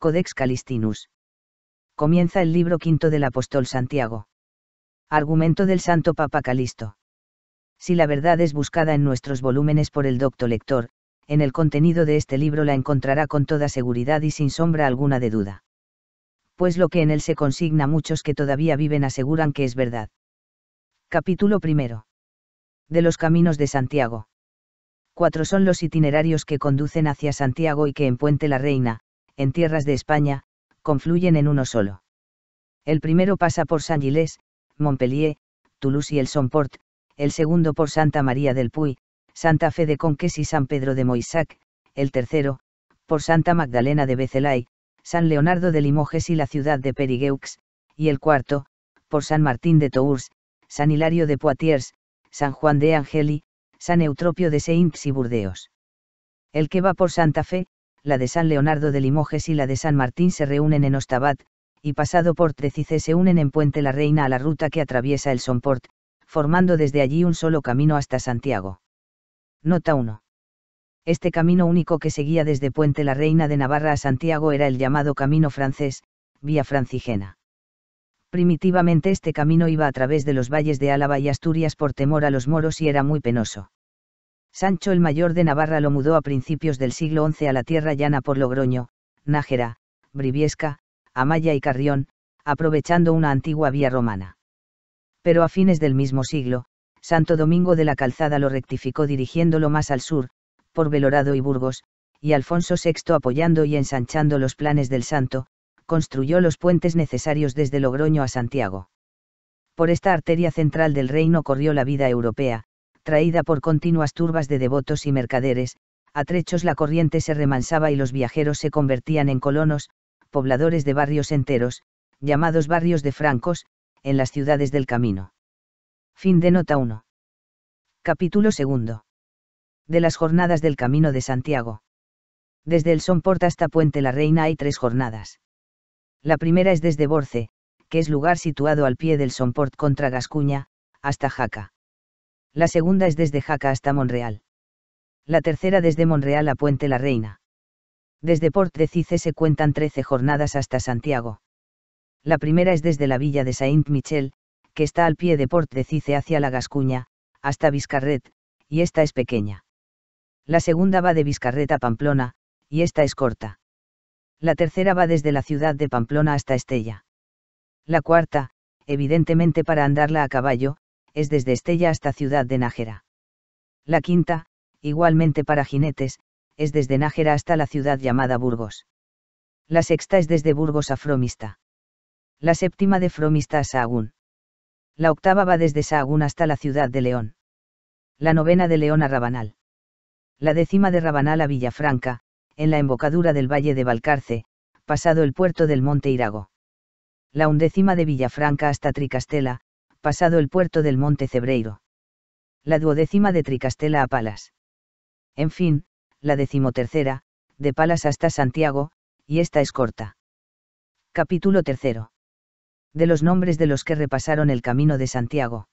Codex Calistinus. Comienza el libro quinto del apóstol Santiago. Argumento del Santo Papa Calisto. Si la verdad es buscada en nuestros volúmenes por el docto lector, en el contenido de este libro la encontrará con toda seguridad y sin sombra alguna de duda. Pues lo que en él se consigna muchos que todavía viven aseguran que es verdad. Capítulo primero. De los caminos de Santiago. Cuatro son los itinerarios que conducen hacia Santiago y que en Puente la Reina, en tierras de España, confluyen en uno solo. El primero pasa por San Gilés, Montpellier, Toulouse y el Somport, el segundo por Santa María del Puy, Santa Fe de Conques y San Pedro de Moissac, el tercero, por Santa Magdalena de Becelay, San Leonardo de Limoges y la ciudad de Perigueux, y el cuarto, por San Martín de Tours, San Hilario de Poitiers, San Juan de Angeli, San Eutropio de Saints y Burdeos. El que va por Santa Fe, la de San Leonardo de Limoges y la de San Martín se reúnen en Ostabat, y pasado por Trecice se unen en Puente la Reina a la ruta que atraviesa el Somport, formando desde allí un solo camino hasta Santiago. Nota 1. Este camino único que seguía desde Puente la Reina de Navarra a Santiago era el llamado Camino francés, vía francigena. Primitivamente este camino iba a través de los valles de Álava y Asturias por temor a los moros y era muy penoso. Sancho el Mayor de Navarra lo mudó a principios del siglo XI a la tierra llana por Logroño, Nájera, Briviesca, Amaya y Carrión, aprovechando una antigua vía romana. Pero a fines del mismo siglo, Santo Domingo de la Calzada lo rectificó dirigiéndolo más al sur, por Belorado y Burgos, y Alfonso VI apoyando y ensanchando los planes del santo, construyó los puentes necesarios desde Logroño a Santiago. Por esta arteria central del reino corrió la vida europea, traída por continuas turbas de devotos y mercaderes, a trechos la corriente se remansaba y los viajeros se convertían en colonos, pobladores de barrios enteros, llamados barrios de francos, en las ciudades del camino. Fin de nota 1. Capítulo 2. De las jornadas del Camino de Santiago. Desde el Somport hasta Puente la Reina hay tres jornadas. La primera es desde Borce, que es lugar situado al pie del Somport contra Gascuña, hasta Jaca la segunda es desde Jaca hasta Monreal. La tercera desde Monreal a Puente la Reina. Desde Port de Cice se cuentan 13 jornadas hasta Santiago. La primera es desde la villa de Saint-Michel, que está al pie de Port de Cice hacia la Gascuña, hasta Vizcarret, y esta es pequeña. La segunda va de Vizcarret a Pamplona, y esta es corta. La tercera va desde la ciudad de Pamplona hasta Estella. La cuarta, evidentemente para andarla a caballo, es desde Estella hasta Ciudad de Nájera. La quinta, igualmente para jinetes, es desde Nájera hasta la ciudad llamada Burgos. La sexta es desde Burgos a Fromista. La séptima de Fromista a Sahagún. La octava va desde Sahagún hasta la ciudad de León. La novena de León a Rabanal. La décima de Rabanal a Villafranca, en la embocadura del valle de Valcarce, pasado el puerto del monte Irago. La undécima de Villafranca hasta Tricastela, pasado el puerto del Monte Cebreiro. La duodécima de Tricastela a Palas. En fin, la decimotercera, de Palas hasta Santiago, y esta es corta. Capítulo tercero. De los nombres de los que repasaron el camino de Santiago.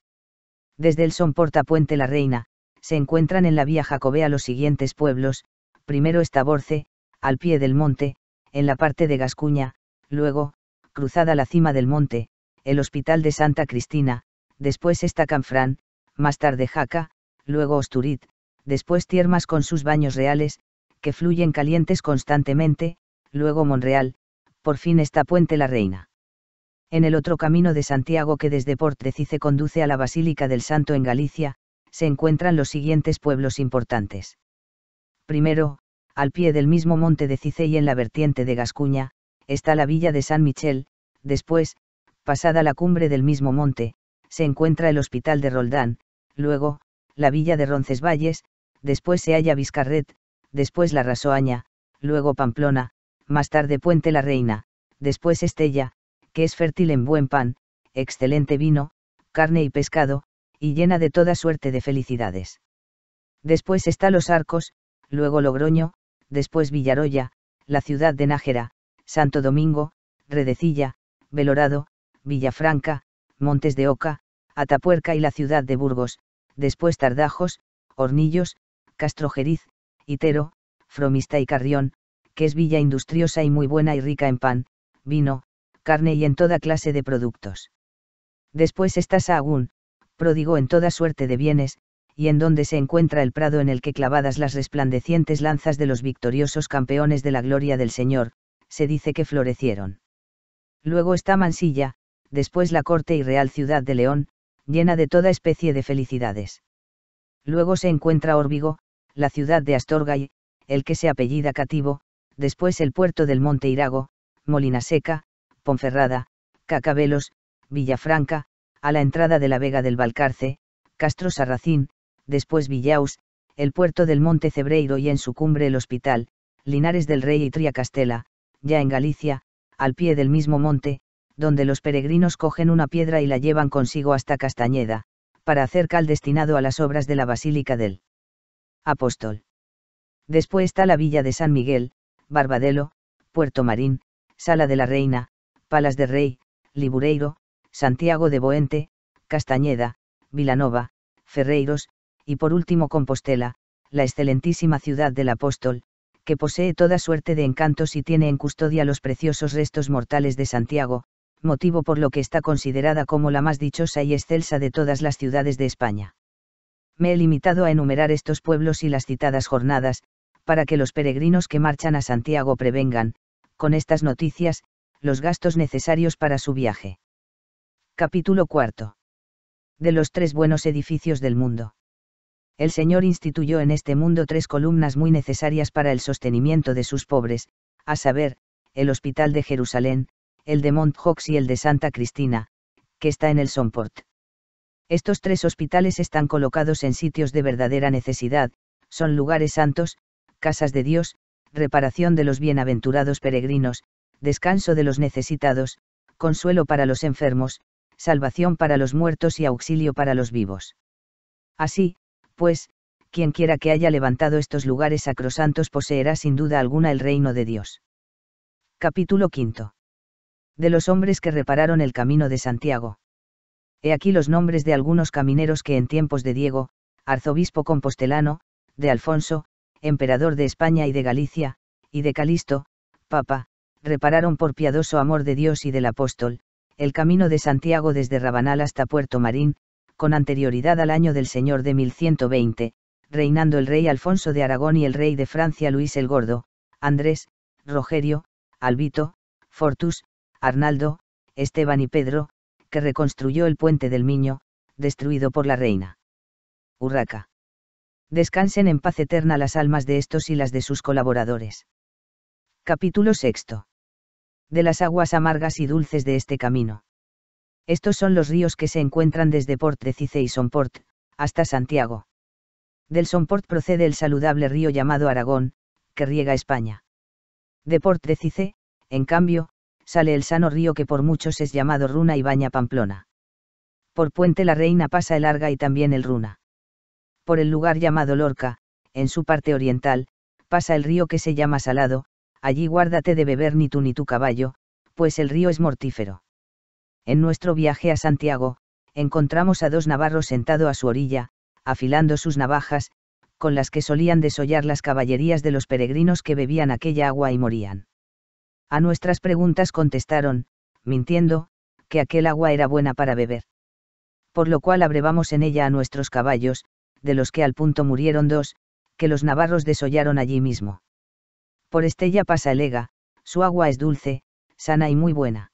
Desde el son Puente La Reina, se encuentran en la vía Jacobea los siguientes pueblos, primero Estaborce, al pie del monte, en la parte de Gascuña, luego, cruzada la cima del monte, el Hospital de Santa Cristina, después está Canfrán, más tarde Jaca, luego Osturit, después Tiermas con sus baños reales, que fluyen calientes constantemente, luego Monreal, por fin está Puente la Reina. En el otro camino de Santiago que desde Port de conduce a la Basílica del Santo en Galicia, se encuentran los siguientes pueblos importantes. Primero, al pie del mismo monte de Cice y en la vertiente de Gascuña, está la villa de San Michel, después, pasada la cumbre del mismo monte, se encuentra el Hospital de Roldán, luego, la villa de Roncesvalles, después se halla Vizcarret, después la Rasoaña, luego Pamplona, más tarde Puente la Reina, después Estella, que es fértil en buen pan, excelente vino, carne y pescado, y llena de toda suerte de felicidades. Después está Los Arcos, luego Logroño, después Villaroya, la ciudad de Nájera, Santo Domingo, Redecilla, Belorado, Villafranca, Montes de Oca, Atapuerca y la ciudad de Burgos, después Tardajos, Hornillos, Castrojeriz, Itero, Fromista y Carrión, que es villa industriosa y muy buena y rica en pan, vino, carne y en toda clase de productos. Después está Sahagún, pródigo en toda suerte de bienes, y en donde se encuentra el prado en el que clavadas las resplandecientes lanzas de los victoriosos campeones de la gloria del Señor, se dice que florecieron. Luego está Mansilla, después la corte y real ciudad de León, llena de toda especie de felicidades. Luego se encuentra Órbigo, la ciudad de Astorga y, el que se apellida Cativo, después el puerto del Monte Irago, Molina Seca, Ponferrada, Cacabelos, Villafranca, a la entrada de la Vega del Balcarce, Castro Sarracín, después Villaus, el puerto del Monte Cebreiro y en su cumbre el Hospital, Linares del Rey y Triacastela, ya en Galicia, al pie del mismo monte, donde los peregrinos cogen una piedra y la llevan consigo hasta Castañeda, para hacer cal destinado a las obras de la Basílica del Apóstol. Después está la villa de San Miguel, Barbadelo, Puerto Marín, Sala de la Reina, Palas de Rey, Libureiro, Santiago de Boente, Castañeda, Vilanova, Ferreiros, y por último Compostela, la excelentísima ciudad del apóstol, que posee toda suerte de encantos y tiene en custodia los preciosos restos mortales de Santiago, motivo por lo que está considerada como la más dichosa y excelsa de todas las ciudades de España. Me he limitado a enumerar estos pueblos y las citadas jornadas, para que los peregrinos que marchan a Santiago prevengan, con estas noticias, los gastos necesarios para su viaje. Capítulo cuarto. De los tres buenos edificios del mundo. El Señor instituyó en este mundo tres columnas muy necesarias para el sostenimiento de sus pobres, a saber, el Hospital de Jerusalén, el de Mont y el de Santa Cristina, que está en el Somport. Estos tres hospitales están colocados en sitios de verdadera necesidad, son lugares santos, casas de Dios, reparación de los bienaventurados peregrinos, descanso de los necesitados, consuelo para los enfermos, salvación para los muertos y auxilio para los vivos. Así, pues, quien quiera que haya levantado estos lugares sacrosantos poseerá sin duda alguna el reino de Dios. Capítulo quinto de los hombres que repararon el camino de Santiago. He aquí los nombres de algunos camineros que en tiempos de Diego, arzobispo compostelano, de Alfonso, emperador de España y de Galicia, y de Calisto, papa, repararon por piadoso amor de Dios y del apóstol, el camino de Santiago desde Rabanal hasta Puerto Marín, con anterioridad al año del Señor de 1120, reinando el rey Alfonso de Aragón y el rey de Francia Luis el Gordo, Andrés, Rogerio, Albito, Fortus, Arnaldo, Esteban y Pedro, que reconstruyó el puente del Miño, destruido por la reina. Urraca. Descansen en paz eterna las almas de estos y las de sus colaboradores. Capítulo VI De las aguas amargas y dulces de este camino. Estos son los ríos que se encuentran desde Port de Cice y Sonport, hasta Santiago. Del Sonport procede el saludable río llamado Aragón, que riega España. De Port de Cice, en cambio, sale el sano río que por muchos es llamado Runa y baña Pamplona. Por Puente la Reina pasa el Arga y también el Runa. Por el lugar llamado Lorca, en su parte oriental, pasa el río que se llama Salado, allí guárdate de beber ni tú ni tu caballo, pues el río es mortífero. En nuestro viaje a Santiago, encontramos a dos navarros sentado a su orilla, afilando sus navajas, con las que solían desollar las caballerías de los peregrinos que bebían aquella agua y morían. A nuestras preguntas contestaron, mintiendo, que aquel agua era buena para beber. Por lo cual abrevamos en ella a nuestros caballos, de los que al punto murieron dos, que los navarros desollaron allí mismo. Por Estella pasa el Ega, su agua es dulce, sana y muy buena.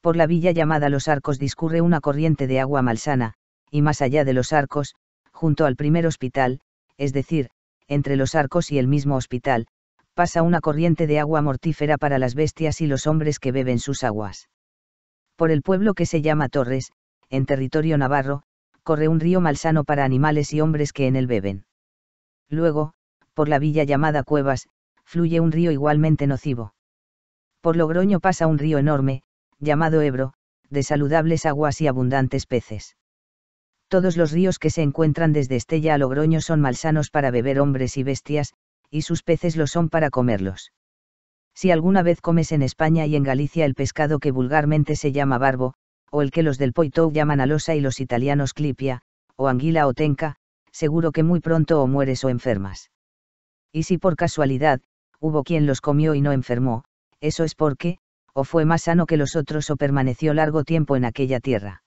Por la villa llamada Los Arcos discurre una corriente de agua malsana, y más allá de los arcos, junto al primer hospital, es decir, entre los arcos y el mismo hospital, pasa una corriente de agua mortífera para las bestias y los hombres que beben sus aguas. Por el pueblo que se llama Torres, en territorio navarro, corre un río malsano para animales y hombres que en él beben. Luego, por la villa llamada Cuevas, fluye un río igualmente nocivo. Por Logroño pasa un río enorme, llamado Ebro, de saludables aguas y abundantes peces. Todos los ríos que se encuentran desde Estella a Logroño son malsanos para beber hombres y bestias, y sus peces lo son para comerlos. Si alguna vez comes en España y en Galicia el pescado que vulgarmente se llama barbo, o el que los del Poitou llaman alosa y los italianos clipia, o anguila o tenca, seguro que muy pronto o mueres o enfermas. Y si por casualidad, hubo quien los comió y no enfermó, eso es porque, o fue más sano que los otros o permaneció largo tiempo en aquella tierra.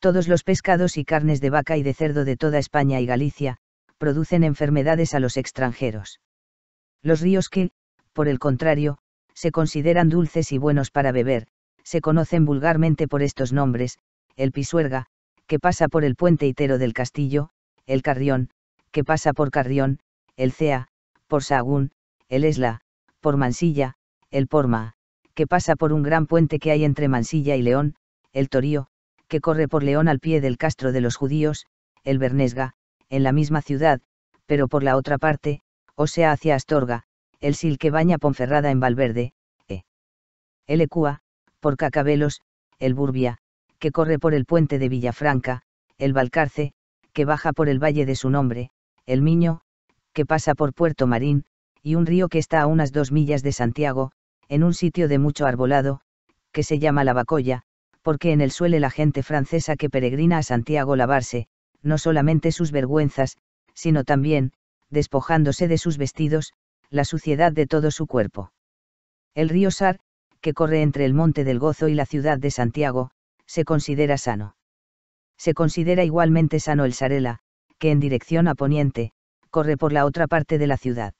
Todos los pescados y carnes de vaca y de cerdo de toda España y Galicia, producen enfermedades a los extranjeros. Los ríos que, por el contrario, se consideran dulces y buenos para beber, se conocen vulgarmente por estos nombres, el Pisuerga, que pasa por el puente Itero del Castillo, el Carrión, que pasa por Carrión, el Cea, por Sahagún, el Esla, por Mansilla, el Porma, que pasa por un gran puente que hay entre Mansilla y León, el Torío, que corre por León al pie del castro de los judíos, el Bernesga, en la misma ciudad, pero por la otra parte, o sea hacia Astorga, el Sil que baña Ponferrada en Valverde, e. Ecua, por Cacabelos, el Burbia, que corre por el puente de Villafranca, el Valcarce, que baja por el valle de su nombre, el Miño, que pasa por Puerto Marín, y un río que está a unas dos millas de Santiago, en un sitio de mucho arbolado, que se llama La Bacoya, porque en él suele la gente francesa que peregrina a Santiago lavarse, no solamente sus vergüenzas, sino también, despojándose de sus vestidos, la suciedad de todo su cuerpo. El río Sar, que corre entre el Monte del Gozo y la ciudad de Santiago, se considera sano. Se considera igualmente sano el Sarela, que en dirección a poniente, corre por la otra parte de la ciudad.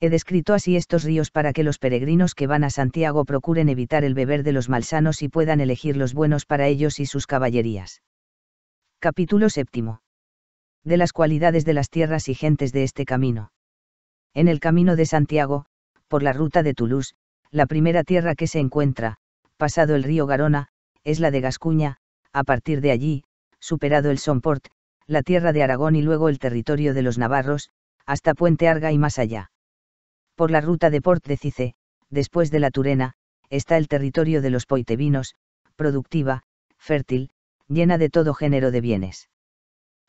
He descrito así estos ríos para que los peregrinos que van a Santiago procuren evitar el beber de los malsanos y puedan elegir los buenos para ellos y sus caballerías. Capítulo séptimo. De las cualidades de las tierras y gentes de este camino. En el camino de Santiago, por la ruta de Toulouse, la primera tierra que se encuentra, pasado el río Garona, es la de Gascuña, a partir de allí, superado el Somport, la tierra de Aragón y luego el territorio de los Navarros, hasta Puente Arga y más allá. Por la ruta de Port de Cice, después de la Turena, está el territorio de los Poitevinos, productiva, fértil, llena de todo género de bienes.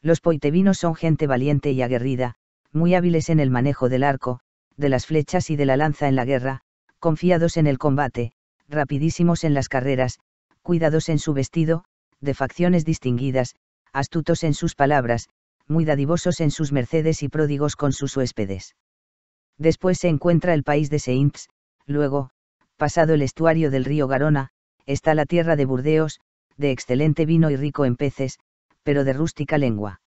Los poitevinos son gente valiente y aguerrida, muy hábiles en el manejo del arco, de las flechas y de la lanza en la guerra, confiados en el combate, rapidísimos en las carreras, cuidados en su vestido, de facciones distinguidas, astutos en sus palabras, muy dadivosos en sus mercedes y pródigos con sus huéspedes. Después se encuentra el país de Seintz, luego, pasado el estuario del río Garona, está la tierra de Burdeos, de excelente vino y rico en peces, pero de rústica lengua.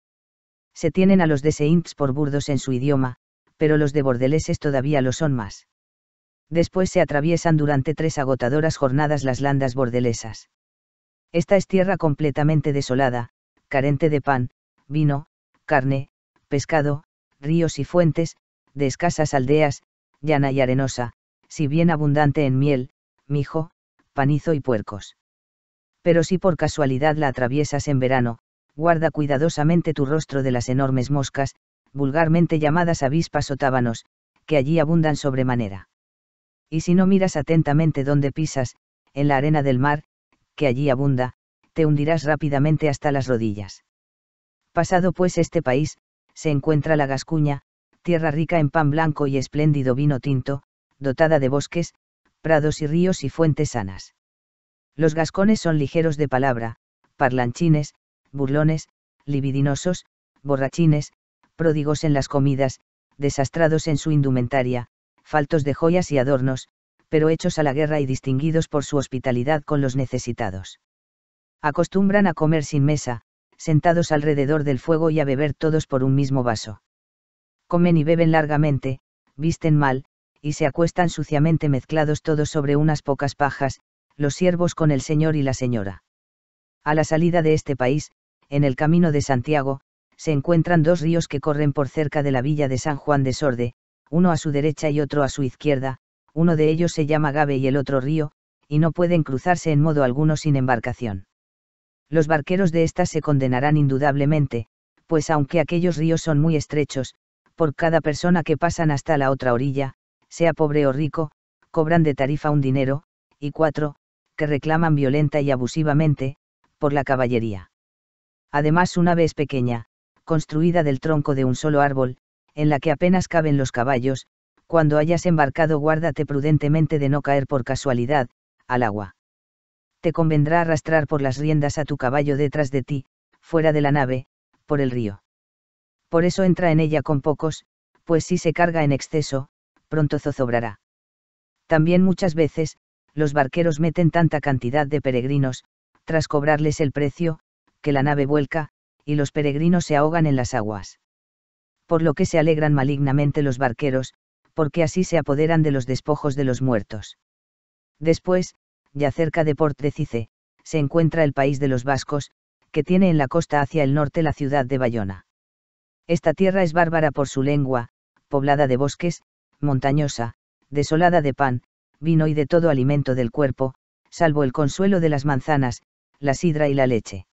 Se tienen a los de Saints por burdos en su idioma, pero los de bordeleses todavía lo son más. Después se atraviesan durante tres agotadoras jornadas las landas bordelesas. Esta es tierra completamente desolada, carente de pan, vino, carne, pescado, ríos y fuentes, de escasas aldeas, llana y arenosa, si bien abundante en miel, mijo, panizo y puercos pero si por casualidad la atraviesas en verano, guarda cuidadosamente tu rostro de las enormes moscas, vulgarmente llamadas avispas o tábanos, que allí abundan sobremanera. Y si no miras atentamente donde pisas, en la arena del mar, que allí abunda, te hundirás rápidamente hasta las rodillas. Pasado pues este país, se encuentra la Gascuña, tierra rica en pan blanco y espléndido vino tinto, dotada de bosques, prados y ríos y fuentes sanas. Los gascones son ligeros de palabra, parlanchines, burlones, libidinosos, borrachines, pródigos en las comidas, desastrados en su indumentaria, faltos de joyas y adornos, pero hechos a la guerra y distinguidos por su hospitalidad con los necesitados. Acostumbran a comer sin mesa, sentados alrededor del fuego y a beber todos por un mismo vaso. Comen y beben largamente, visten mal, y se acuestan suciamente mezclados todos sobre unas pocas pajas, los siervos con el Señor y la Señora. A la salida de este país, en el camino de Santiago, se encuentran dos ríos que corren por cerca de la villa de San Juan de Sorde, uno a su derecha y otro a su izquierda, uno de ellos se llama Gabe y el otro río, y no pueden cruzarse en modo alguno sin embarcación. Los barqueros de estas se condenarán indudablemente, pues aunque aquellos ríos son muy estrechos, por cada persona que pasan hasta la otra orilla, sea pobre o rico, cobran de tarifa un dinero, y cuatro, que reclaman violenta y abusivamente, por la caballería. Además una vez pequeña, construida del tronco de un solo árbol, en la que apenas caben los caballos, cuando hayas embarcado guárdate prudentemente de no caer por casualidad, al agua. Te convendrá arrastrar por las riendas a tu caballo detrás de ti, fuera de la nave, por el río. Por eso entra en ella con pocos, pues si se carga en exceso, pronto zozobrará. También muchas veces, los barqueros meten tanta cantidad de peregrinos, tras cobrarles el precio, que la nave vuelca, y los peregrinos se ahogan en las aguas. Por lo que se alegran malignamente los barqueros, porque así se apoderan de los despojos de los muertos. Después, ya cerca de Portrecice, se encuentra el país de los vascos, que tiene en la costa hacia el norte la ciudad de Bayona. Esta tierra es bárbara por su lengua, poblada de bosques, montañosa, desolada de pan, vino y de todo alimento del cuerpo, salvo el consuelo de las manzanas, la sidra y la leche.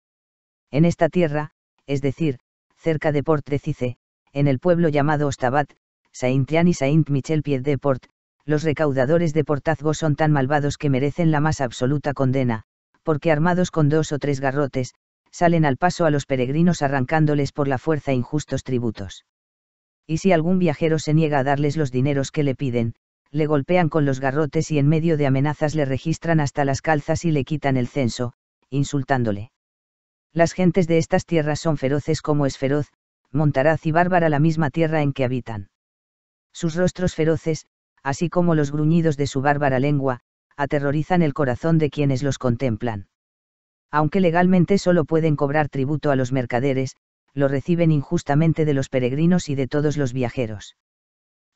En esta tierra, es decir, cerca de Portrecice, en el pueblo llamado Ostabat, Saint-Jean y Saint-Michel Pied de Port, los recaudadores de Portazgo son tan malvados que merecen la más absoluta condena, porque armados con dos o tres garrotes, salen al paso a los peregrinos arrancándoles por la fuerza injustos tributos. Y si algún viajero se niega a darles los dineros que le piden, le golpean con los garrotes y en medio de amenazas le registran hasta las calzas y le quitan el censo, insultándole. Las gentes de estas tierras son feroces como es feroz, montaraz y bárbara la misma tierra en que habitan. Sus rostros feroces, así como los gruñidos de su bárbara lengua, aterrorizan el corazón de quienes los contemplan. Aunque legalmente solo pueden cobrar tributo a los mercaderes, lo reciben injustamente de los peregrinos y de todos los viajeros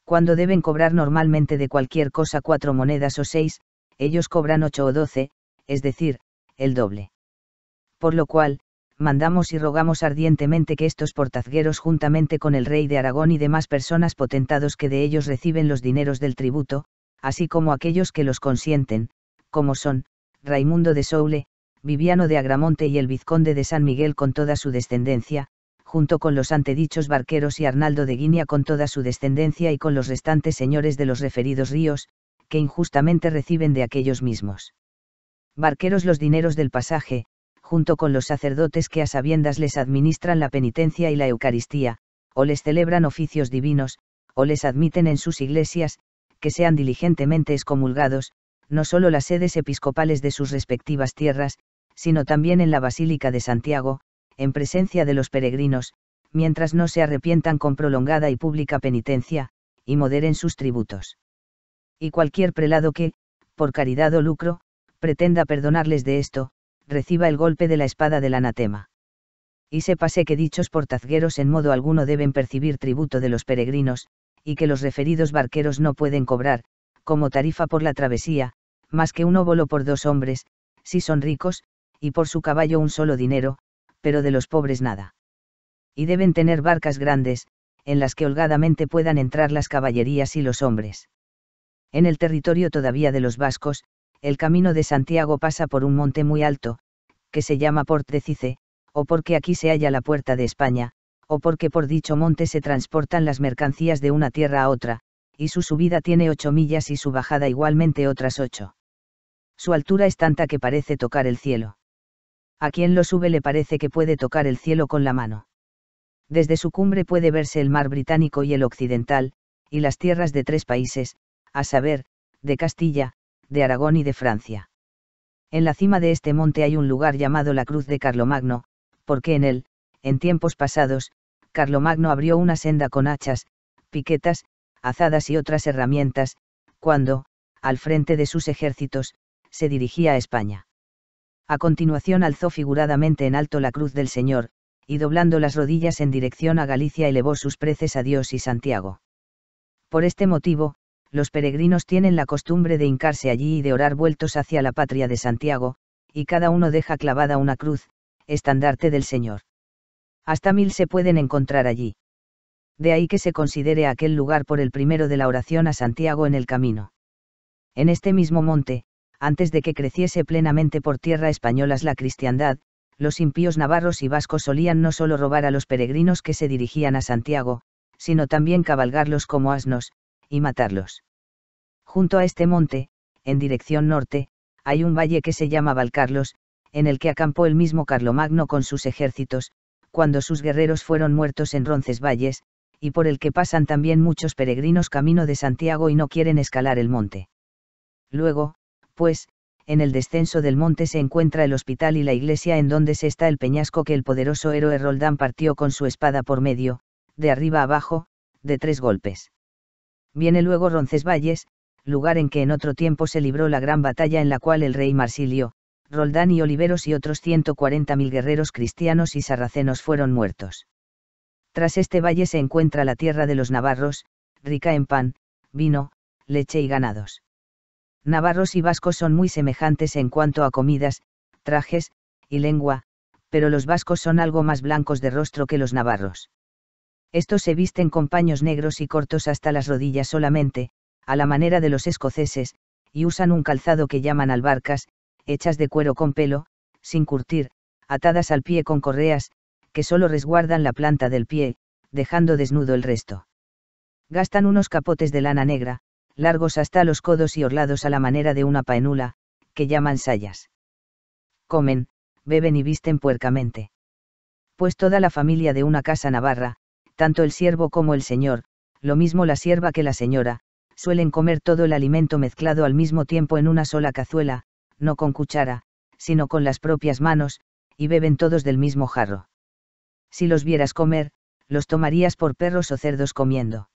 cuando deben cobrar normalmente de cualquier cosa cuatro monedas o seis, ellos cobran ocho o doce, es decir, el doble. Por lo cual, mandamos y rogamos ardientemente que estos portazgueros juntamente con el rey de Aragón y demás personas potentados que de ellos reciben los dineros del tributo, así como aquellos que los consienten, como son, Raimundo de Soule, Viviano de Agramonte y el vizconde de San Miguel con toda su descendencia, junto con los antedichos barqueros y Arnaldo de Guinea con toda su descendencia y con los restantes señores de los referidos ríos, que injustamente reciben de aquellos mismos. Barqueros los dineros del pasaje, junto con los sacerdotes que a sabiendas les administran la penitencia y la Eucaristía, o les celebran oficios divinos, o les admiten en sus iglesias, que sean diligentemente excomulgados, no solo las sedes episcopales de sus respectivas tierras, sino también en la Basílica de Santiago, en presencia de los peregrinos, mientras no se arrepientan con prolongada y pública penitencia, y moderen sus tributos. Y cualquier prelado que, por caridad o lucro, pretenda perdonarles de esto, reciba el golpe de la espada del anatema. Y sépase que dichos portazgueros en modo alguno deben percibir tributo de los peregrinos, y que los referidos barqueros no pueden cobrar, como tarifa por la travesía, más que un óvulo por dos hombres, si son ricos, y por su caballo un solo dinero, pero de los pobres nada. Y deben tener barcas grandes, en las que holgadamente puedan entrar las caballerías y los hombres. En el territorio todavía de los vascos, el camino de Santiago pasa por un monte muy alto, que se llama Port de Cice, o porque aquí se halla la puerta de España, o porque por dicho monte se transportan las mercancías de una tierra a otra, y su subida tiene ocho millas y su bajada igualmente otras ocho. Su altura es tanta que parece tocar el cielo a quien lo sube le parece que puede tocar el cielo con la mano. Desde su cumbre puede verse el mar británico y el occidental, y las tierras de tres países, a saber, de Castilla, de Aragón y de Francia. En la cima de este monte hay un lugar llamado la Cruz de Carlomagno, porque en él, en tiempos pasados, Carlomagno abrió una senda con hachas, piquetas, azadas y otras herramientas, cuando, al frente de sus ejércitos, se dirigía a España. A continuación alzó figuradamente en alto la cruz del Señor, y doblando las rodillas en dirección a Galicia elevó sus preces a Dios y Santiago. Por este motivo, los peregrinos tienen la costumbre de hincarse allí y de orar vueltos hacia la patria de Santiago, y cada uno deja clavada una cruz, estandarte del Señor. Hasta mil se pueden encontrar allí. De ahí que se considere aquel lugar por el primero de la oración a Santiago en el camino. En este mismo monte, antes de que creciese plenamente por tierra españolas la cristiandad, los impíos navarros y vascos solían no solo robar a los peregrinos que se dirigían a Santiago, sino también cabalgarlos como asnos, y matarlos. Junto a este monte, en dirección norte, hay un valle que se llama Valcarlos, en el que acampó el mismo Carlomagno con sus ejércitos, cuando sus guerreros fueron muertos en Roncesvalles, y por el que pasan también muchos peregrinos camino de Santiago y no quieren escalar el monte. Luego, pues, en el descenso del monte se encuentra el hospital y la iglesia en donde se está el peñasco que el poderoso héroe Roldán partió con su espada por medio, de arriba abajo, de tres golpes. Viene luego Roncesvalles, lugar en que en otro tiempo se libró la gran batalla en la cual el rey Marsilio, Roldán y Oliveros y otros 140.000 guerreros cristianos y sarracenos fueron muertos. Tras este valle se encuentra la tierra de los navarros, rica en pan, vino, leche y ganados. Navarros y vascos son muy semejantes en cuanto a comidas, trajes, y lengua, pero los vascos son algo más blancos de rostro que los navarros. Estos se visten con paños negros y cortos hasta las rodillas solamente, a la manera de los escoceses, y usan un calzado que llaman albarcas, hechas de cuero con pelo, sin curtir, atadas al pie con correas, que solo resguardan la planta del pie, dejando desnudo el resto. Gastan unos capotes de lana negra, largos hasta los codos y orlados a la manera de una paenula, que llaman sayas. Comen, beben y visten puercamente. Pues toda la familia de una casa navarra, tanto el siervo como el señor, lo mismo la sierva que la señora, suelen comer todo el alimento mezclado al mismo tiempo en una sola cazuela, no con cuchara, sino con las propias manos, y beben todos del mismo jarro. Si los vieras comer, los tomarías por perros o cerdos comiendo.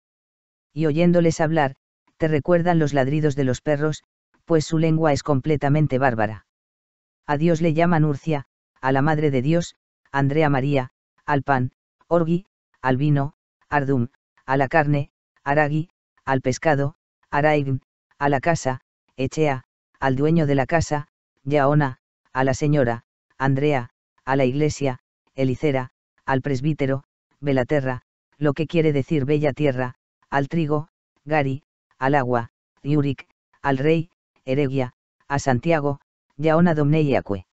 Y oyéndoles hablar, te recuerdan los ladridos de los perros, pues su lengua es completamente bárbara. A Dios le llaman Urcia, a la Madre de Dios, Andrea María, al pan, Orgi, al vino, Ardum, a la carne, Aragi, al pescado, Araign, a la casa, Echea, al dueño de la casa, Yaona, a la señora, Andrea, a la iglesia, Elicera, al presbítero, Belaterra, lo que quiere decir bella tierra, al trigo, Gari, al agua, Yuric, al rey, Eregia, a Santiago, Yaona una y Acue.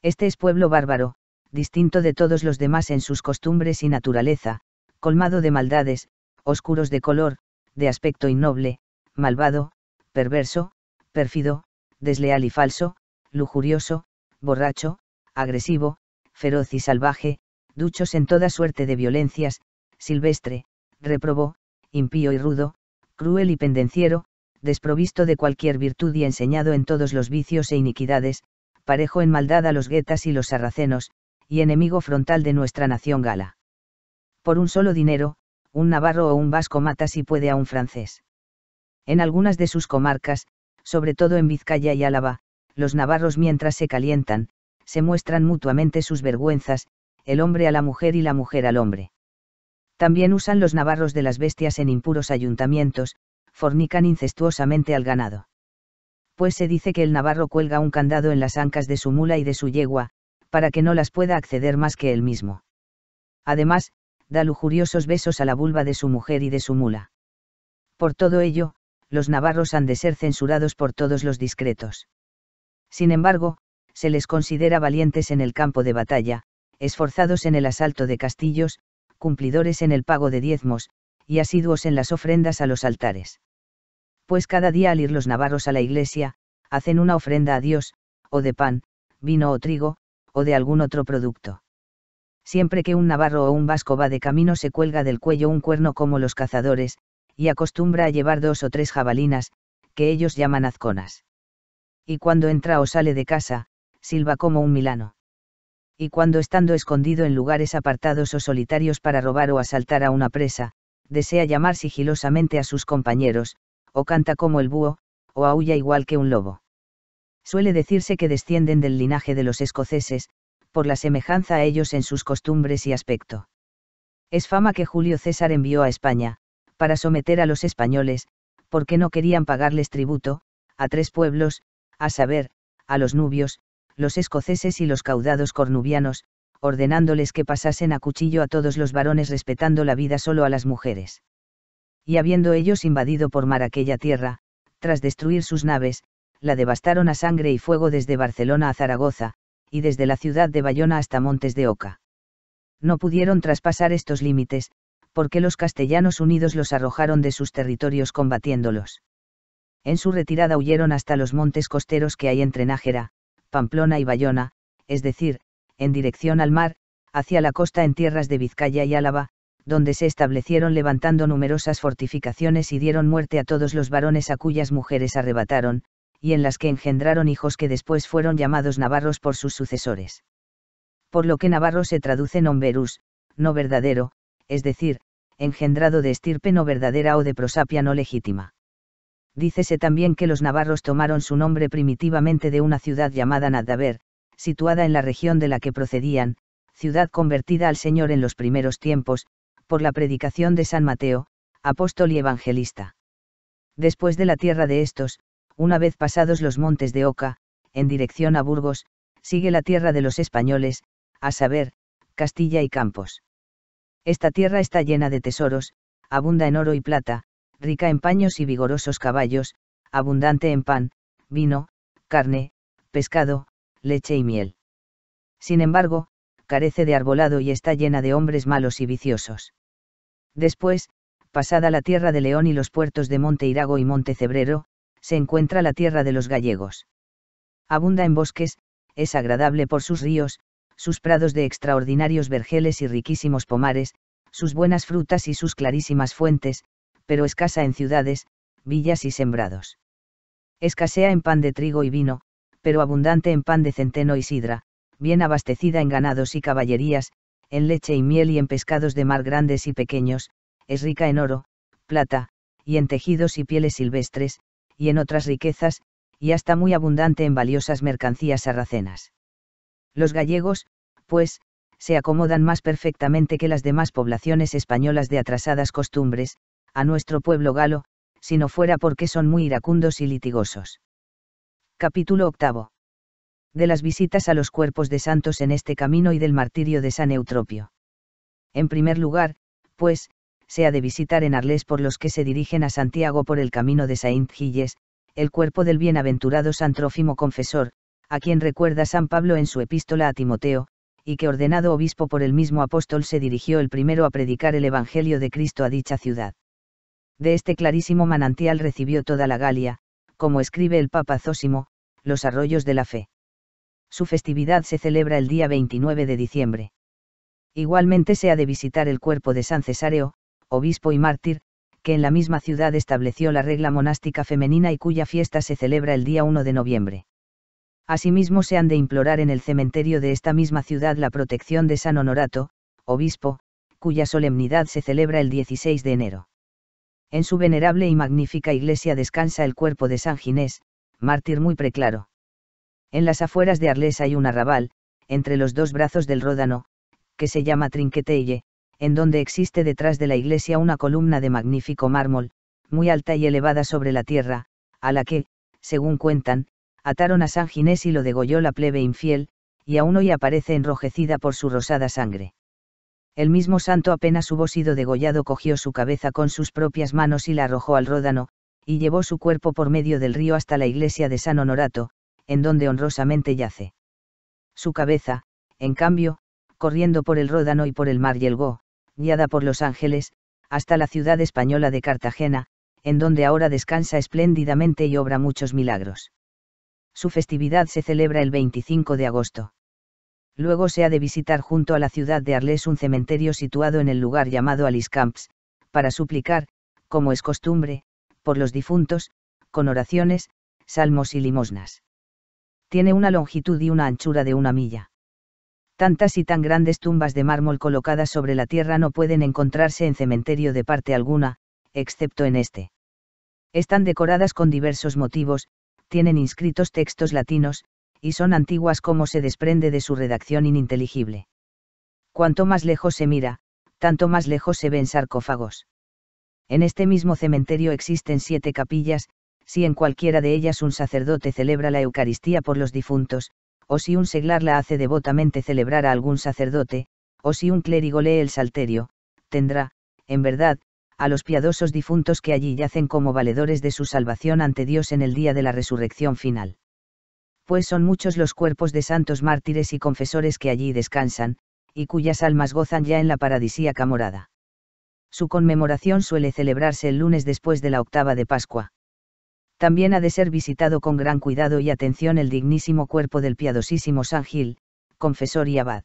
Este es pueblo bárbaro, distinto de todos los demás en sus costumbres y naturaleza, colmado de maldades, oscuros de color, de aspecto innoble, malvado, perverso, pérfido, desleal y falso, lujurioso, borracho, agresivo, feroz y salvaje, duchos en toda suerte de violencias, silvestre, reprobó, impío y rudo, cruel y pendenciero, desprovisto de cualquier virtud y enseñado en todos los vicios e iniquidades, parejo en maldad a los guetas y los sarracenos, y enemigo frontal de nuestra nación gala. Por un solo dinero, un navarro o un vasco mata si puede a un francés. En algunas de sus comarcas, sobre todo en Vizcaya y Álava, los navarros mientras se calientan, se muestran mutuamente sus vergüenzas, el hombre a la mujer y la mujer al hombre. También usan los navarros de las bestias en impuros ayuntamientos, fornican incestuosamente al ganado. Pues se dice que el navarro cuelga un candado en las ancas de su mula y de su yegua, para que no las pueda acceder más que él mismo. Además, da lujuriosos besos a la vulva de su mujer y de su mula. Por todo ello, los navarros han de ser censurados por todos los discretos. Sin embargo, se les considera valientes en el campo de batalla, esforzados en el asalto de castillos, cumplidores en el pago de diezmos, y asiduos en las ofrendas a los altares. Pues cada día al ir los navarros a la iglesia, hacen una ofrenda a Dios, o de pan, vino o trigo, o de algún otro producto. Siempre que un navarro o un vasco va de camino se cuelga del cuello un cuerno como los cazadores, y acostumbra a llevar dos o tres jabalinas, que ellos llaman azconas. Y cuando entra o sale de casa, silba como un milano y cuando estando escondido en lugares apartados o solitarios para robar o asaltar a una presa, desea llamar sigilosamente a sus compañeros, o canta como el búho, o aúlla igual que un lobo. Suele decirse que descienden del linaje de los escoceses, por la semejanza a ellos en sus costumbres y aspecto. Es fama que Julio César envió a España, para someter a los españoles, porque no querían pagarles tributo, a tres pueblos, a saber, a los nubios, los escoceses y los caudados cornubianos, ordenándoles que pasasen a cuchillo a todos los varones respetando la vida solo a las mujeres. Y habiendo ellos invadido por mar aquella tierra, tras destruir sus naves, la devastaron a sangre y fuego desde Barcelona a Zaragoza, y desde la ciudad de Bayona hasta Montes de Oca. No pudieron traspasar estos límites, porque los castellanos unidos los arrojaron de sus territorios combatiéndolos. En su retirada huyeron hasta los montes costeros que hay entre Nájera, Pamplona y Bayona, es decir, en dirección al mar, hacia la costa en tierras de Vizcaya y Álava, donde se establecieron levantando numerosas fortificaciones y dieron muerte a todos los varones a cuyas mujeres arrebataron, y en las que engendraron hijos que después fueron llamados navarros por sus sucesores. Por lo que navarro se traduce verus, no verdadero, es decir, engendrado de estirpe no verdadera o de prosapia no legítima dícese también que los navarros tomaron su nombre primitivamente de una ciudad llamada Nadaver, situada en la región de la que procedían, ciudad convertida al Señor en los primeros tiempos, por la predicación de San Mateo, apóstol y evangelista. Después de la tierra de estos, una vez pasados los montes de Oca, en dirección a Burgos, sigue la tierra de los españoles, a saber, Castilla y Campos. Esta tierra está llena de tesoros, abunda en oro y plata, rica en paños y vigorosos caballos, abundante en pan, vino, carne, pescado, leche y miel. Sin embargo, carece de arbolado y está llena de hombres malos y viciosos. Después, pasada la tierra de León y los puertos de Monte Irago y Monte Cebrero, se encuentra la tierra de los gallegos. Abunda en bosques, es agradable por sus ríos, sus prados de extraordinarios vergeles y riquísimos pomares, sus buenas frutas y sus clarísimas fuentes, pero escasa en ciudades, villas y sembrados. Escasea en pan de trigo y vino, pero abundante en pan de centeno y sidra, bien abastecida en ganados y caballerías, en leche y miel y en pescados de mar grandes y pequeños, es rica en oro, plata, y en tejidos y pieles silvestres, y en otras riquezas, y hasta muy abundante en valiosas mercancías sarracenas. Los gallegos, pues, se acomodan más perfectamente que las demás poblaciones españolas de atrasadas costumbres, a nuestro pueblo galo, si no fuera porque son muy iracundos y litigosos. Capítulo 8. De las visitas a los cuerpos de santos en este camino y del martirio de San Eutropio. En primer lugar, pues, se ha de visitar en Arles por los que se dirigen a Santiago por el camino de Saint-Gilles, el cuerpo del bienaventurado San Trófimo Confesor, a quien recuerda San Pablo en su epístola a Timoteo, y que ordenado obispo por el mismo apóstol se dirigió el primero a predicar el Evangelio de Cristo a dicha ciudad. De este clarísimo manantial recibió toda la Galia, como escribe el Papa Zósimo, los arroyos de la fe. Su festividad se celebra el día 29 de diciembre. Igualmente se ha de visitar el cuerpo de San Cesáreo, obispo y mártir, que en la misma ciudad estableció la regla monástica femenina y cuya fiesta se celebra el día 1 de noviembre. Asimismo se han de implorar en el cementerio de esta misma ciudad la protección de San Honorato, obispo, cuya solemnidad se celebra el 16 de enero. En su venerable y magnífica iglesia descansa el cuerpo de San Ginés, mártir muy preclaro. En las afueras de Arles hay un arrabal, entre los dos brazos del Ródano, que se llama Trinquetelle, en donde existe detrás de la iglesia una columna de magnífico mármol, muy alta y elevada sobre la tierra, a la que, según cuentan, ataron a San Ginés y lo degolló la plebe infiel, y aún hoy aparece enrojecida por su rosada sangre el mismo santo apenas hubo sido degollado cogió su cabeza con sus propias manos y la arrojó al Ródano, y llevó su cuerpo por medio del río hasta la iglesia de San Honorato, en donde honrosamente yace. Su cabeza, en cambio, corriendo por el Ródano y por el mar Yelgó, guiada por los ángeles, hasta la ciudad española de Cartagena, en donde ahora descansa espléndidamente y obra muchos milagros. Su festividad se celebra el 25 de agosto. Luego se ha de visitar junto a la ciudad de Arles un cementerio situado en el lugar llamado Camps, para suplicar, como es costumbre, por los difuntos, con oraciones, salmos y limosnas. Tiene una longitud y una anchura de una milla. Tantas y tan grandes tumbas de mármol colocadas sobre la tierra no pueden encontrarse en cementerio de parte alguna, excepto en este. Están decoradas con diversos motivos, tienen inscritos textos latinos, y son antiguas como se desprende de su redacción ininteligible. Cuanto más lejos se mira, tanto más lejos se ven sarcófagos. En este mismo cementerio existen siete capillas, si en cualquiera de ellas un sacerdote celebra la Eucaristía por los difuntos, o si un seglar la hace devotamente celebrar a algún sacerdote, o si un clérigo lee el salterio, tendrá, en verdad, a los piadosos difuntos que allí yacen como valedores de su salvación ante Dios en el día de la resurrección final pues son muchos los cuerpos de santos mártires y confesores que allí descansan, y cuyas almas gozan ya en la paradisíaca morada. Su conmemoración suele celebrarse el lunes después de la octava de Pascua. También ha de ser visitado con gran cuidado y atención el dignísimo cuerpo del piadosísimo San Gil, confesor y abad.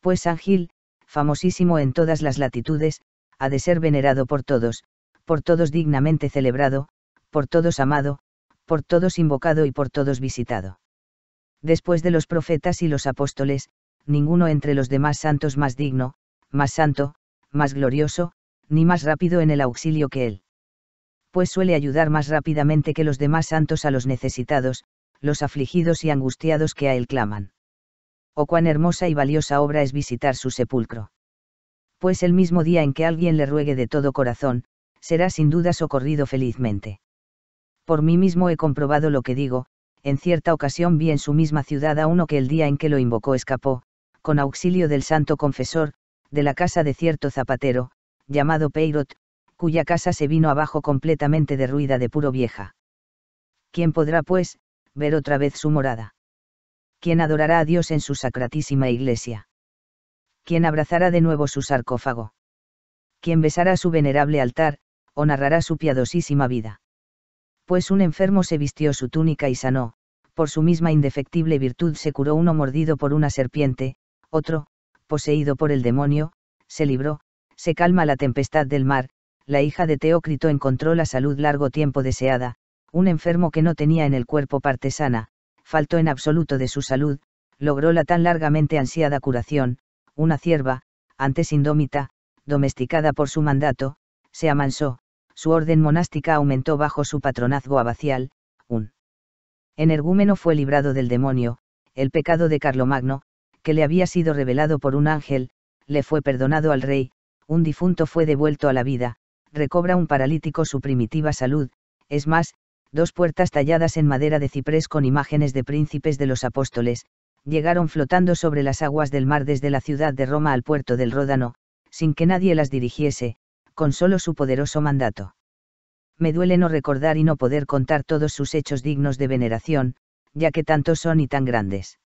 Pues San Gil, famosísimo en todas las latitudes, ha de ser venerado por todos, por todos dignamente celebrado, por todos amado, por todos invocado y por todos visitado. Después de los profetas y los apóstoles, ninguno entre los demás santos más digno, más santo, más glorioso, ni más rápido en el auxilio que él. Pues suele ayudar más rápidamente que los demás santos a los necesitados, los afligidos y angustiados que a él claman. Oh cuán hermosa y valiosa obra es visitar su sepulcro. Pues el mismo día en que alguien le ruegue de todo corazón, será sin duda socorrido felizmente por mí mismo he comprobado lo que digo, en cierta ocasión vi en su misma ciudad a uno que el día en que lo invocó escapó, con auxilio del santo confesor, de la casa de cierto zapatero, llamado Peirot, cuya casa se vino abajo completamente derruida de puro vieja. ¿Quién podrá, pues, ver otra vez su morada? ¿Quién adorará a Dios en su sacratísima iglesia? ¿Quién abrazará de nuevo su sarcófago? ¿Quién besará su venerable altar, o narrará su piadosísima vida? pues un enfermo se vistió su túnica y sanó, por su misma indefectible virtud se curó uno mordido por una serpiente, otro, poseído por el demonio, se libró, se calma la tempestad del mar, la hija de Teócrito encontró la salud largo tiempo deseada, un enfermo que no tenía en el cuerpo parte sana, faltó en absoluto de su salud, logró la tan largamente ansiada curación, una cierva, antes indómita, domesticada por su mandato, se amansó, su orden monástica aumentó bajo su patronazgo abacial, un energúmeno fue librado del demonio, el pecado de Carlomagno, que le había sido revelado por un ángel, le fue perdonado al rey, un difunto fue devuelto a la vida, recobra un paralítico su primitiva salud, es más, dos puertas talladas en madera de ciprés con imágenes de príncipes de los apóstoles, llegaron flotando sobre las aguas del mar desde la ciudad de Roma al puerto del Ródano, sin que nadie las dirigiese, con solo su poderoso mandato. Me duele no recordar y no poder contar todos sus hechos dignos de veneración, ya que tantos son y tan grandes.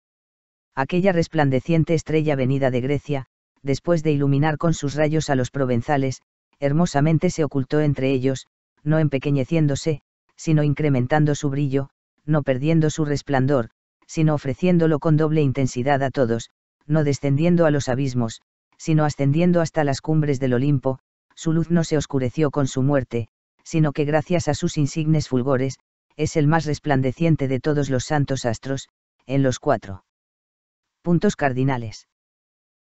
Aquella resplandeciente estrella venida de Grecia, después de iluminar con sus rayos a los provenzales, hermosamente se ocultó entre ellos, no empequeñeciéndose, sino incrementando su brillo, no perdiendo su resplandor, sino ofreciéndolo con doble intensidad a todos, no descendiendo a los abismos, sino ascendiendo hasta las cumbres del Olimpo, su luz no se oscureció con su muerte, sino que gracias a sus insignes fulgores, es el más resplandeciente de todos los santos astros, en los cuatro puntos cardinales.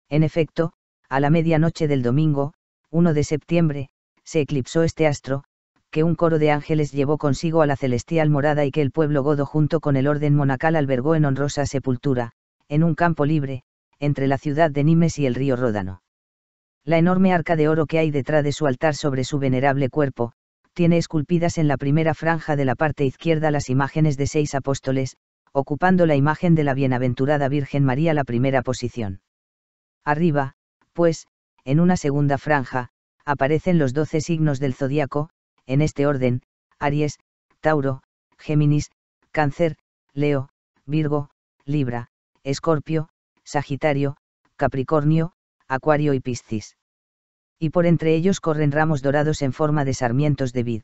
En efecto, a la medianoche del domingo, 1 de septiembre, se eclipsó este astro, que un coro de ángeles llevó consigo a la celestial morada y que el pueblo godo junto con el orden monacal albergó en honrosa sepultura, en un campo libre, entre la ciudad de Nimes y el río Ródano la enorme arca de oro que hay detrás de su altar sobre su venerable cuerpo, tiene esculpidas en la primera franja de la parte izquierda las imágenes de seis apóstoles, ocupando la imagen de la bienaventurada Virgen María la primera posición. Arriba, pues, en una segunda franja, aparecen los doce signos del zodiaco, en este orden, Aries, Tauro, Géminis, Cáncer, Leo, Virgo, Libra, Escorpio, Sagitario, Capricornio, Acuario y Piscis. Y por entre ellos corren ramos dorados en forma de sarmientos de vid.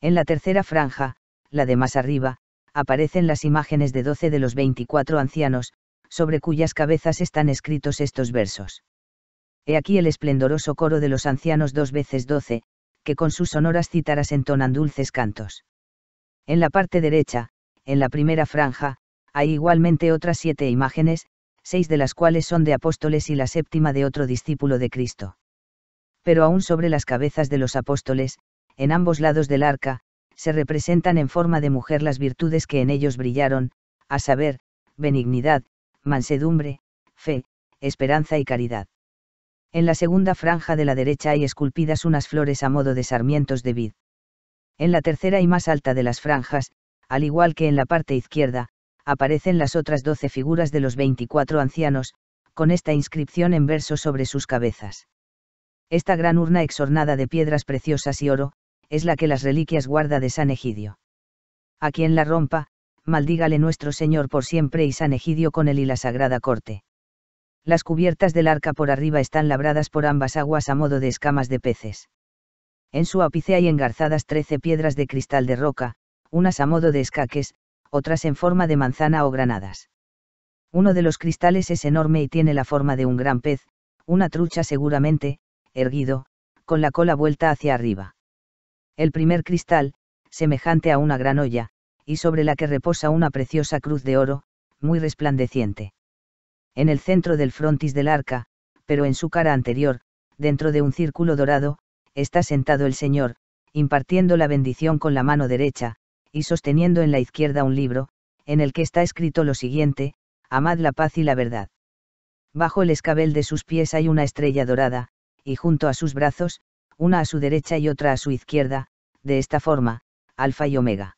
En la tercera franja, la de más arriba, aparecen las imágenes de doce de los veinticuatro ancianos, sobre cuyas cabezas están escritos estos versos. He aquí el esplendoroso coro de los ancianos dos veces doce, que con sus sonoras cítaras entonan dulces cantos. En la parte derecha, en la primera franja, hay igualmente otras siete imágenes, seis de las cuales son de apóstoles y la séptima de otro discípulo de Cristo. Pero aún sobre las cabezas de los apóstoles, en ambos lados del arca, se representan en forma de mujer las virtudes que en ellos brillaron, a saber, benignidad, mansedumbre, fe, esperanza y caridad. En la segunda franja de la derecha hay esculpidas unas flores a modo de sarmientos de vid. En la tercera y más alta de las franjas, al igual que en la parte izquierda, aparecen las otras doce figuras de los veinticuatro ancianos, con esta inscripción en verso sobre sus cabezas. Esta gran urna exornada de piedras preciosas y oro, es la que las reliquias guarda de San Egidio. A quien la rompa, maldígale nuestro Señor por siempre y San Egidio con él y la sagrada corte. Las cubiertas del arca por arriba están labradas por ambas aguas a modo de escamas de peces. En su ápice hay engarzadas trece piedras de cristal de roca, unas a modo de escaques, otras en forma de manzana o granadas. Uno de los cristales es enorme y tiene la forma de un gran pez, una trucha seguramente, erguido, con la cola vuelta hacia arriba. El primer cristal, semejante a una gran olla, y sobre la que reposa una preciosa cruz de oro, muy resplandeciente. En el centro del frontis del arca, pero en su cara anterior, dentro de un círculo dorado, está sentado el Señor, impartiendo la bendición con la mano derecha, y sosteniendo en la izquierda un libro, en el que está escrito lo siguiente, Amad la paz y la verdad. Bajo el escabel de sus pies hay una estrella dorada, y junto a sus brazos, una a su derecha y otra a su izquierda, de esta forma, Alfa y Omega.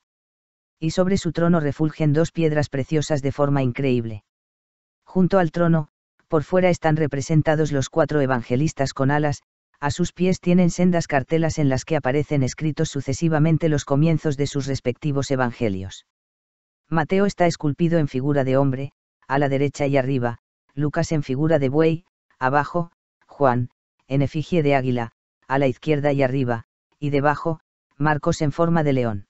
Y sobre su trono refulgen dos piedras preciosas de forma increíble. Junto al trono, por fuera están representados los cuatro evangelistas con alas, a sus pies tienen sendas cartelas en las que aparecen escritos sucesivamente los comienzos de sus respectivos evangelios. Mateo está esculpido en figura de hombre, a la derecha y arriba, Lucas en figura de buey, abajo, Juan, en efigie de águila, a la izquierda y arriba, y debajo, Marcos en forma de león.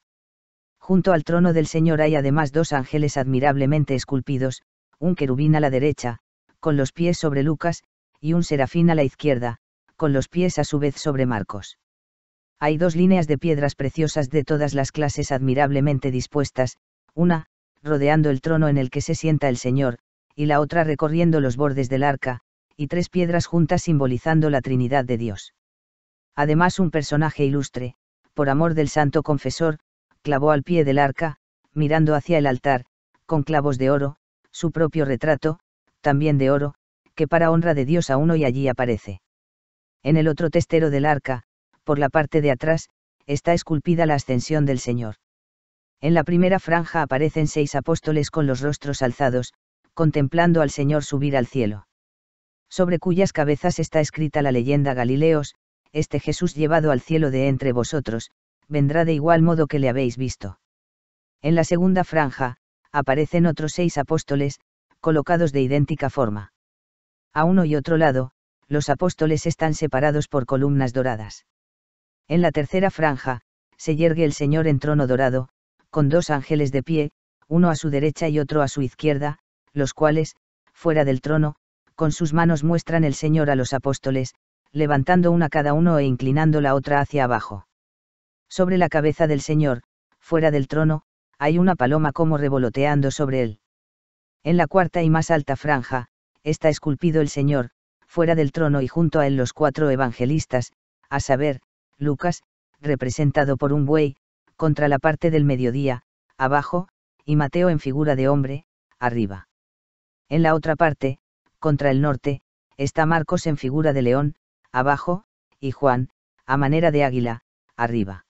Junto al trono del Señor hay además dos ángeles admirablemente esculpidos, un querubín a la derecha, con los pies sobre Lucas, y un serafín a la izquierda, con los pies a su vez sobre marcos. Hay dos líneas de piedras preciosas de todas las clases admirablemente dispuestas, una, rodeando el trono en el que se sienta el Señor, y la otra recorriendo los bordes del arca, y tres piedras juntas simbolizando la Trinidad de Dios. Además un personaje ilustre, por amor del santo confesor, clavó al pie del arca, mirando hacia el altar, con clavos de oro, su propio retrato, también de oro, que para honra de Dios a uno y allí aparece. En el otro testero del arca, por la parte de atrás, está esculpida la ascensión del Señor. En la primera franja aparecen seis apóstoles con los rostros alzados, contemplando al Señor subir al cielo. Sobre cuyas cabezas está escrita la leyenda Galileos, este Jesús llevado al cielo de entre vosotros, vendrá de igual modo que le habéis visto. En la segunda franja, aparecen otros seis apóstoles, colocados de idéntica forma. A uno y otro lado, los apóstoles están separados por columnas doradas. En la tercera franja, se yergue el Señor en trono dorado, con dos ángeles de pie, uno a su derecha y otro a su izquierda, los cuales, fuera del trono, con sus manos muestran el Señor a los apóstoles, levantando una cada uno e inclinando la otra hacia abajo. Sobre la cabeza del Señor, fuera del trono, hay una paloma como revoloteando sobre él. En la cuarta y más alta franja, está esculpido el Señor, fuera del trono y junto a él los cuatro evangelistas, a saber, Lucas, representado por un buey, contra la parte del mediodía, abajo, y Mateo en figura de hombre, arriba. En la otra parte, contra el norte, está Marcos en figura de león, abajo, y Juan, a manera de águila, arriba.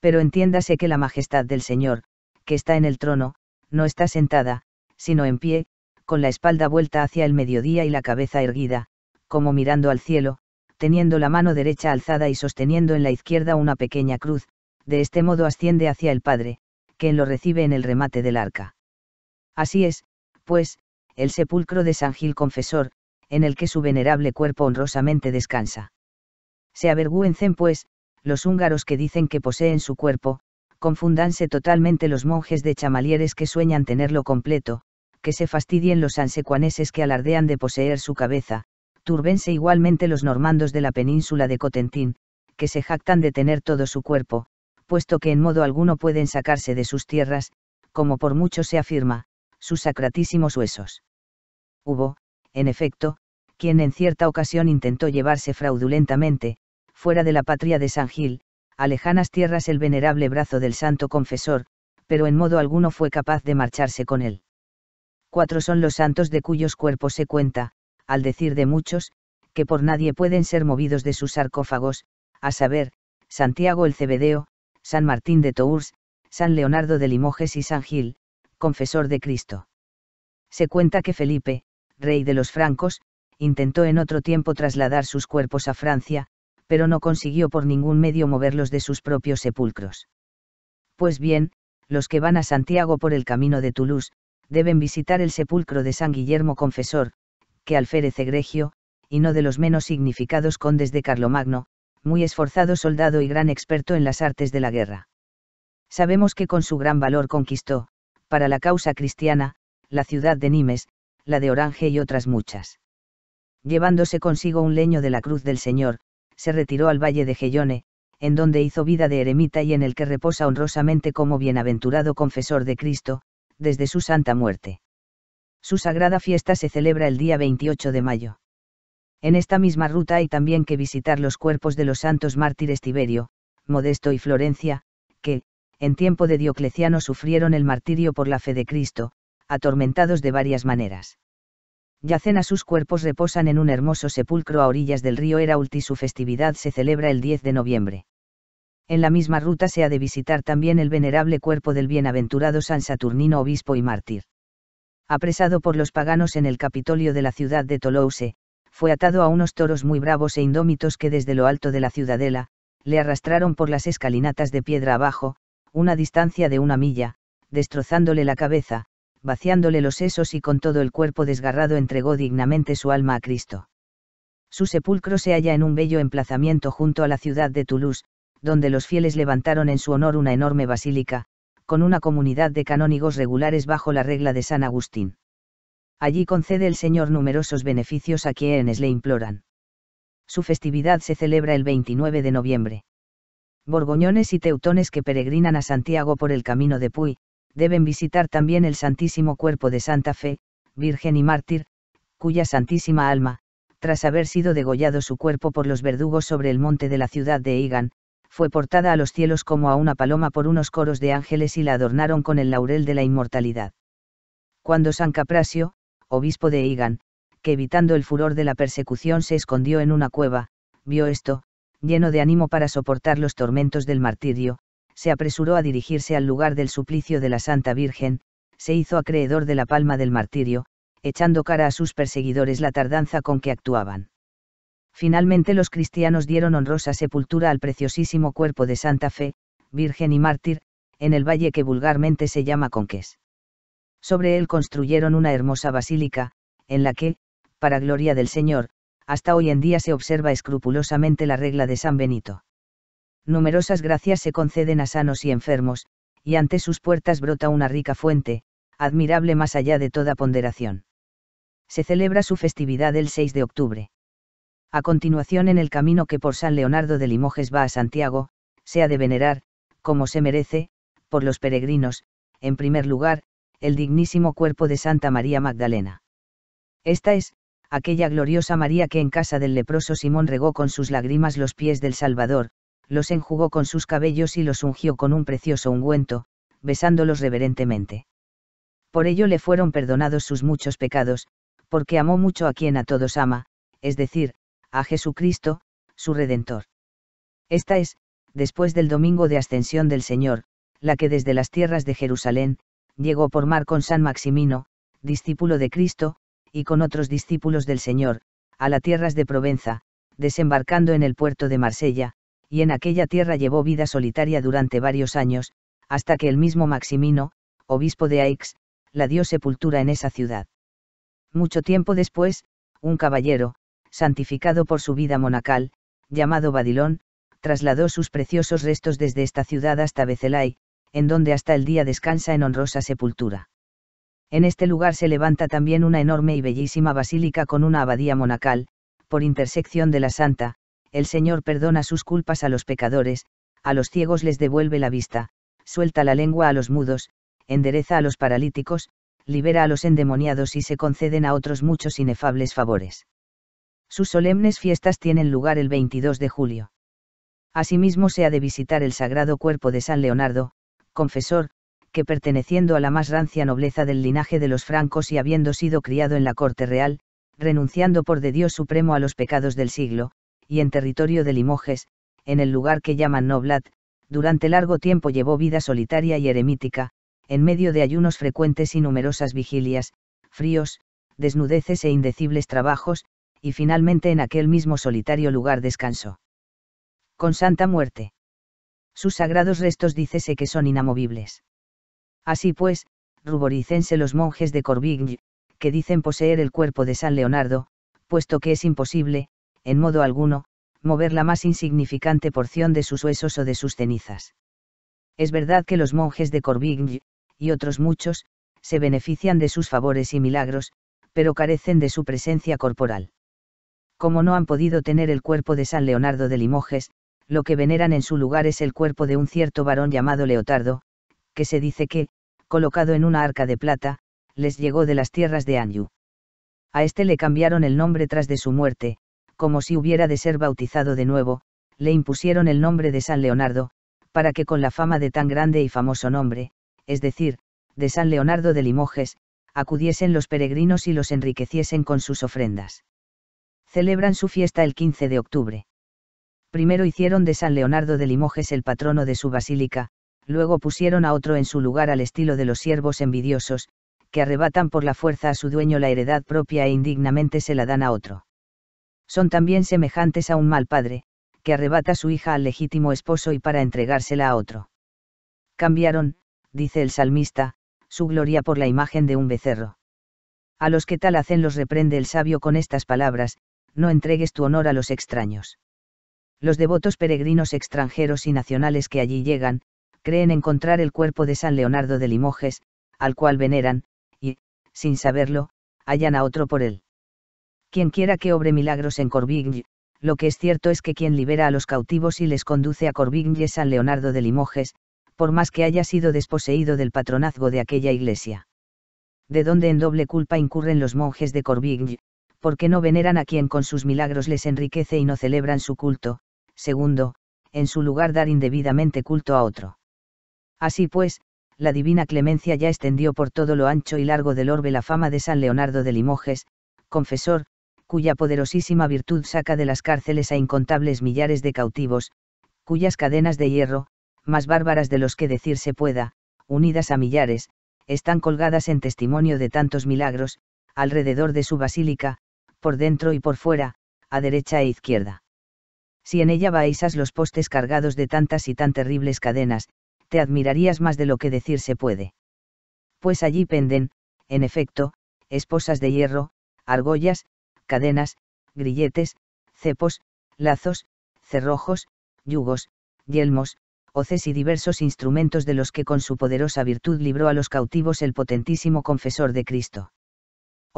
Pero entiéndase que la majestad del Señor, que está en el trono, no está sentada, sino en pie, con la espalda vuelta hacia el mediodía y la cabeza erguida, como mirando al cielo, teniendo la mano derecha alzada y sosteniendo en la izquierda una pequeña cruz, de este modo asciende hacia el Padre, quien lo recibe en el remate del arca. Así es, pues, el sepulcro de San Gil Confesor, en el que su venerable cuerpo honrosamente descansa. Se avergüencen, pues, los húngaros que dicen que poseen su cuerpo, confundanse totalmente los monjes de chamalieres que sueñan tenerlo completo, que se fastidien los ansecuaneses que alardean de poseer su cabeza, turbense igualmente los normandos de la península de Cotentín, que se jactan de tener todo su cuerpo, puesto que en modo alguno pueden sacarse de sus tierras, como por mucho se afirma, sus sacratísimos huesos. Hubo, en efecto, quien en cierta ocasión intentó llevarse fraudulentamente, fuera de la patria de San Gil, a lejanas tierras el venerable brazo del santo confesor, pero en modo alguno fue capaz de marcharse con él cuatro son los santos de cuyos cuerpos se cuenta, al decir de muchos, que por nadie pueden ser movidos de sus sarcófagos, a saber, Santiago el Cebedeo, San Martín de Tours, San Leonardo de Limoges y San Gil, confesor de Cristo. Se cuenta que Felipe, rey de los francos, intentó en otro tiempo trasladar sus cuerpos a Francia, pero no consiguió por ningún medio moverlos de sus propios sepulcros. Pues bien, los que van a Santiago por el camino de Toulouse, deben visitar el sepulcro de San Guillermo Confesor, que alférez egregio, y no de los menos significados condes de Carlomagno, muy esforzado soldado y gran experto en las artes de la guerra. Sabemos que con su gran valor conquistó, para la causa cristiana, la ciudad de Nimes, la de Orange y otras muchas. Llevándose consigo un leño de la cruz del Señor, se retiró al valle de Gellone, en donde hizo vida de eremita y en el que reposa honrosamente como bienaventurado confesor de Cristo, desde su santa muerte. Su sagrada fiesta se celebra el día 28 de mayo. En esta misma ruta hay también que visitar los cuerpos de los santos mártires Tiberio, Modesto y Florencia, que, en tiempo de Diocleciano sufrieron el martirio por la fe de Cristo, atormentados de varias maneras. Yacen a sus cuerpos reposan en un hermoso sepulcro a orillas del río Erault y su festividad se celebra el 10 de noviembre en la misma ruta se ha de visitar también el venerable cuerpo del bienaventurado San Saturnino obispo y mártir. Apresado por los paganos en el Capitolio de la ciudad de Toulouse, fue atado a unos toros muy bravos e indómitos que desde lo alto de la ciudadela, le arrastraron por las escalinatas de piedra abajo, una distancia de una milla, destrozándole la cabeza, vaciándole los sesos y con todo el cuerpo desgarrado entregó dignamente su alma a Cristo. Su sepulcro se halla en un bello emplazamiento junto a la ciudad de Toulouse, donde los fieles levantaron en su honor una enorme basílica, con una comunidad de canónigos regulares bajo la regla de San Agustín. Allí concede el Señor numerosos beneficios a quienes le imploran. Su festividad se celebra el 29 de noviembre. Borgoñones y teutones que peregrinan a Santiago por el camino de Puy, deben visitar también el Santísimo Cuerpo de Santa Fe, Virgen y Mártir, cuya Santísima Alma, tras haber sido degollado su cuerpo por los verdugos sobre el monte de la ciudad de Egan, fue portada a los cielos como a una paloma por unos coros de ángeles y la adornaron con el laurel de la inmortalidad. Cuando San Caprasio, obispo de Igan, que evitando el furor de la persecución se escondió en una cueva, vio esto, lleno de ánimo para soportar los tormentos del martirio, se apresuró a dirigirse al lugar del suplicio de la Santa Virgen, se hizo acreedor de la palma del martirio, echando cara a sus perseguidores la tardanza con que actuaban finalmente los cristianos dieron honrosa sepultura al preciosísimo cuerpo de Santa Fe, Virgen y Mártir, en el valle que vulgarmente se llama Conques. Sobre él construyeron una hermosa basílica, en la que, para gloria del Señor, hasta hoy en día se observa escrupulosamente la regla de San Benito. Numerosas gracias se conceden a sanos y enfermos, y ante sus puertas brota una rica fuente, admirable más allá de toda ponderación. Se celebra su festividad el 6 de octubre a continuación en el camino que por San Leonardo de Limoges va a Santiago, se ha de venerar, como se merece, por los peregrinos, en primer lugar, el dignísimo cuerpo de Santa María Magdalena. Esta es, aquella gloriosa María que en casa del leproso Simón regó con sus lágrimas los pies del Salvador, los enjugó con sus cabellos y los ungió con un precioso ungüento, besándolos reverentemente. Por ello le fueron perdonados sus muchos pecados, porque amó mucho a quien a todos ama, es decir, a Jesucristo, su Redentor. Esta es, después del domingo de ascensión del Señor, la que desde las tierras de Jerusalén, llegó por mar con San Maximino, discípulo de Cristo, y con otros discípulos del Señor, a las tierras de Provenza, desembarcando en el puerto de Marsella, y en aquella tierra llevó vida solitaria durante varios años, hasta que el mismo Maximino, obispo de Aix, la dio sepultura en esa ciudad. Mucho tiempo después, un caballero, santificado por su vida monacal, llamado Badilón, trasladó sus preciosos restos desde esta ciudad hasta Becelay, en donde hasta el día descansa en honrosa sepultura. En este lugar se levanta también una enorme y bellísima basílica con una abadía monacal, por intersección de la santa, el Señor perdona sus culpas a los pecadores, a los ciegos les devuelve la vista, suelta la lengua a los mudos, endereza a los paralíticos, libera a los endemoniados y se conceden a otros muchos inefables favores. Sus solemnes fiestas tienen lugar el 22 de julio. Asimismo se ha de visitar el sagrado cuerpo de San Leonardo, confesor, que perteneciendo a la más rancia nobleza del linaje de los francos y habiendo sido criado en la corte real, renunciando por de Dios supremo a los pecados del siglo, y en territorio de Limoges, en el lugar que llaman Noblat, durante largo tiempo llevó vida solitaria y eremítica, en medio de ayunos frecuentes y numerosas vigilias, fríos, desnudeces e indecibles trabajos, y finalmente en aquel mismo solitario lugar descansó. Con santa muerte. Sus sagrados restos dícese que son inamovibles. Así pues, ruboricense los monjes de Corvigny, que dicen poseer el cuerpo de San Leonardo, puesto que es imposible, en modo alguno, mover la más insignificante porción de sus huesos o de sus cenizas. Es verdad que los monjes de Corvigny, y otros muchos, se benefician de sus favores y milagros, pero carecen de su presencia corporal como no han podido tener el cuerpo de San Leonardo de Limoges, lo que veneran en su lugar es el cuerpo de un cierto varón llamado Leotardo, que se dice que, colocado en una arca de plata, les llegó de las tierras de Anjou. A este le cambiaron el nombre tras de su muerte, como si hubiera de ser bautizado de nuevo, le impusieron el nombre de San Leonardo, para que con la fama de tan grande y famoso nombre, es decir, de San Leonardo de Limoges, acudiesen los peregrinos y los enriqueciesen con sus ofrendas celebran su fiesta el 15 de octubre. Primero hicieron de San Leonardo de Limoges el patrono de su basílica, luego pusieron a otro en su lugar al estilo de los siervos envidiosos, que arrebatan por la fuerza a su dueño la heredad propia e indignamente se la dan a otro. Son también semejantes a un mal padre, que arrebata su hija al legítimo esposo y para entregársela a otro. Cambiaron, dice el salmista, su gloria por la imagen de un becerro. A los que tal hacen los reprende el sabio con estas palabras, no entregues tu honor a los extraños. Los devotos peregrinos extranjeros y nacionales que allí llegan, creen encontrar el cuerpo de San Leonardo de Limoges, al cual veneran, y, sin saberlo, hallan a otro por él. Quien quiera que obre milagros en Corvigny, lo que es cierto es que quien libera a los cautivos y les conduce a Corvigny es San Leonardo de Limoges, por más que haya sido desposeído del patronazgo de aquella iglesia. De donde en doble culpa incurren los monjes de Corvigny, porque no veneran a quien con sus milagros les enriquece y no celebran su culto, segundo, en su lugar dar indebidamente culto a otro. Así pues, la divina clemencia ya extendió por todo lo ancho y largo del orbe la fama de San Leonardo de Limoges, confesor, cuya poderosísima virtud saca de las cárceles a incontables millares de cautivos, cuyas cadenas de hierro, más bárbaras de los que decir se pueda, unidas a millares, están colgadas en testimonio de tantos milagros, alrededor de su basílica, por dentro y por fuera, a derecha e izquierda. Si en ella vaisas los postes cargados de tantas y tan terribles cadenas, te admirarías más de lo que decir se puede. Pues allí penden, en efecto, esposas de hierro, argollas, cadenas, grilletes, cepos, lazos, cerrojos, yugos, yelmos, hoces y diversos instrumentos de los que con su poderosa virtud libró a los cautivos el potentísimo confesor de Cristo.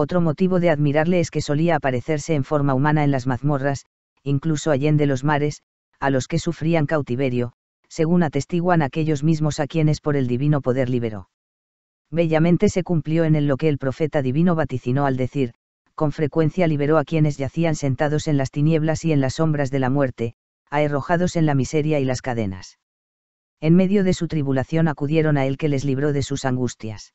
Otro motivo de admirarle es que solía aparecerse en forma humana en las mazmorras, incluso allende los mares, a los que sufrían cautiverio, según atestiguan aquellos mismos a quienes por el divino poder liberó. Bellamente se cumplió en lo que el profeta divino vaticinó al decir, con frecuencia liberó a quienes yacían sentados en las tinieblas y en las sombras de la muerte, arrojados en la miseria y las cadenas. En medio de su tribulación acudieron a él que les libró de sus angustias.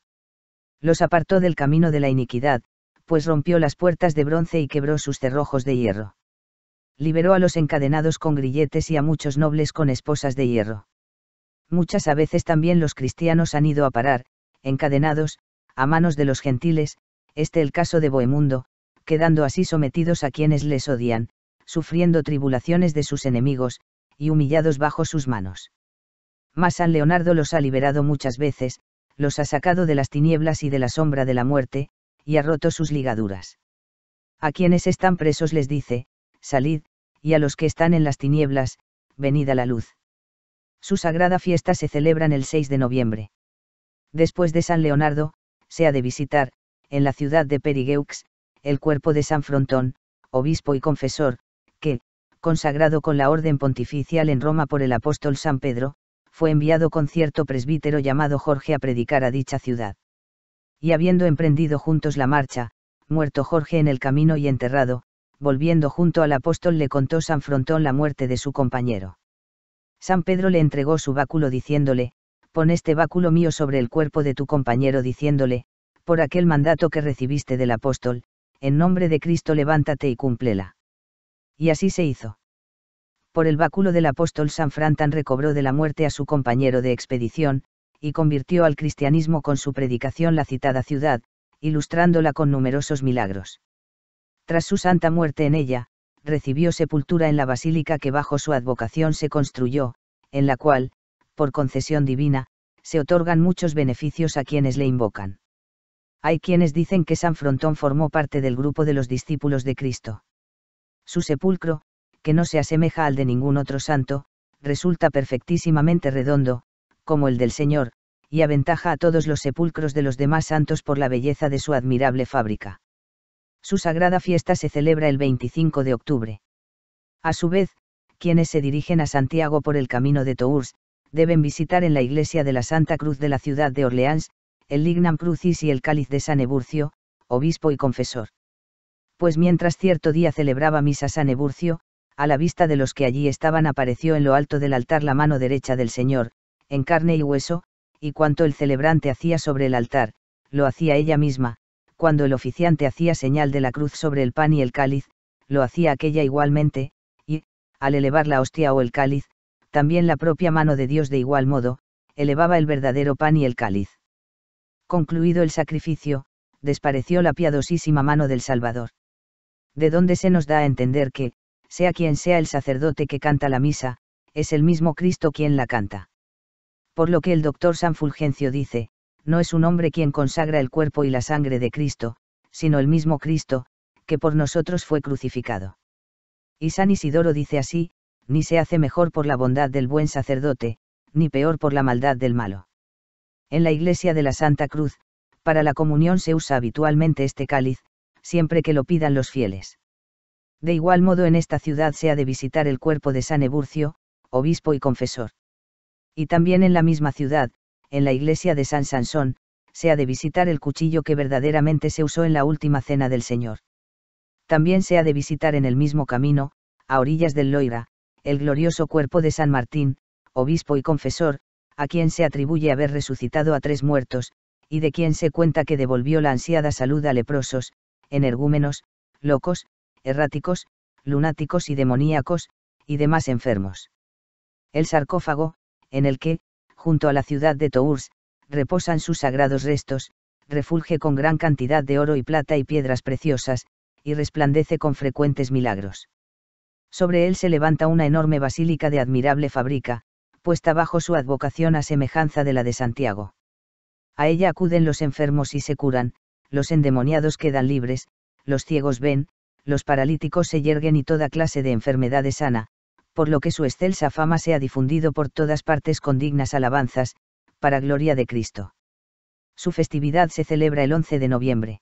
Los apartó del camino de la iniquidad, pues rompió las puertas de bronce y quebró sus cerrojos de hierro. Liberó a los encadenados con grilletes y a muchos nobles con esposas de hierro. Muchas a veces también los cristianos han ido a parar, encadenados, a manos de los gentiles, este el caso de Bohemundo, quedando así sometidos a quienes les odian, sufriendo tribulaciones de sus enemigos, y humillados bajo sus manos. Mas San Leonardo los ha liberado muchas veces, los ha sacado de las tinieblas y de la sombra de la muerte, y ha roto sus ligaduras. A quienes están presos les dice, salid, y a los que están en las tinieblas, venid a la luz. Su sagrada fiesta se celebra en el 6 de noviembre. Después de San Leonardo, se ha de visitar, en la ciudad de Perigeux, el cuerpo de San Frontón, obispo y confesor, que, consagrado con la orden pontificial en Roma por el apóstol San Pedro, fue enviado con cierto presbítero llamado Jorge a predicar a dicha ciudad y habiendo emprendido juntos la marcha, muerto Jorge en el camino y enterrado, volviendo junto al apóstol le contó San Frontón la muerte de su compañero. San Pedro le entregó su báculo diciéndole, pon este báculo mío sobre el cuerpo de tu compañero diciéndole, por aquel mandato que recibiste del apóstol, en nombre de Cristo levántate y cúmplela. Y así se hizo. Por el báculo del apóstol San Frantan recobró de la muerte a su compañero de expedición, y convirtió al cristianismo con su predicación la citada ciudad, ilustrándola con numerosos milagros. Tras su santa muerte en ella, recibió sepultura en la basílica que bajo su advocación se construyó, en la cual, por concesión divina, se otorgan muchos beneficios a quienes le invocan. Hay quienes dicen que San Frontón formó parte del grupo de los discípulos de Cristo. Su sepulcro, que no se asemeja al de ningún otro santo, resulta perfectísimamente redondo, como el del Señor, y aventaja a todos los sepulcros de los demás santos por la belleza de su admirable fábrica. Su sagrada fiesta se celebra el 25 de octubre. A su vez, quienes se dirigen a Santiago por el camino de Tours, deben visitar en la iglesia de la Santa Cruz de la ciudad de Orleans, el Lignam Crucis y el cáliz de San Eburcio, obispo y confesor. Pues mientras cierto día celebraba misa San Eburcio, a la vista de los que allí estaban apareció en lo alto del altar la mano derecha del Señor, en carne y hueso, y cuanto el celebrante hacía sobre el altar, lo hacía ella misma, cuando el oficiante hacía señal de la cruz sobre el pan y el cáliz, lo hacía aquella igualmente, y, al elevar la hostia o el cáliz, también la propia mano de Dios de igual modo, elevaba el verdadero pan y el cáliz. Concluido el sacrificio, despareció la piadosísima mano del Salvador. De donde se nos da a entender que, sea quien sea el sacerdote que canta la misa, es el mismo Cristo quien la canta por lo que el doctor San Fulgencio dice, no es un hombre quien consagra el cuerpo y la sangre de Cristo, sino el mismo Cristo, que por nosotros fue crucificado. Y San Isidoro dice así, ni se hace mejor por la bondad del buen sacerdote, ni peor por la maldad del malo. En la iglesia de la Santa Cruz, para la comunión se usa habitualmente este cáliz, siempre que lo pidan los fieles. De igual modo en esta ciudad se ha de visitar el cuerpo de San Eburcio, obispo y confesor y también en la misma ciudad, en la iglesia de San Sansón, se ha de visitar el cuchillo que verdaderamente se usó en la última cena del Señor. También se ha de visitar en el mismo camino, a orillas del Loira, el glorioso cuerpo de San Martín, obispo y confesor, a quien se atribuye haber resucitado a tres muertos, y de quien se cuenta que devolvió la ansiada salud a leprosos, energúmenos, locos, erráticos, lunáticos y demoníacos, y demás enfermos. El sarcófago, en el que, junto a la ciudad de Tours, reposan sus sagrados restos, refulge con gran cantidad de oro y plata y piedras preciosas, y resplandece con frecuentes milagros. Sobre él se levanta una enorme basílica de admirable fábrica, puesta bajo su advocación a semejanza de la de Santiago. A ella acuden los enfermos y se curan, los endemoniados quedan libres, los ciegos ven, los paralíticos se yerguen y toda clase de enfermedades sana, por lo que su excelsa fama se ha difundido por todas partes con dignas alabanzas, para gloria de Cristo. Su festividad se celebra el 11 de noviembre.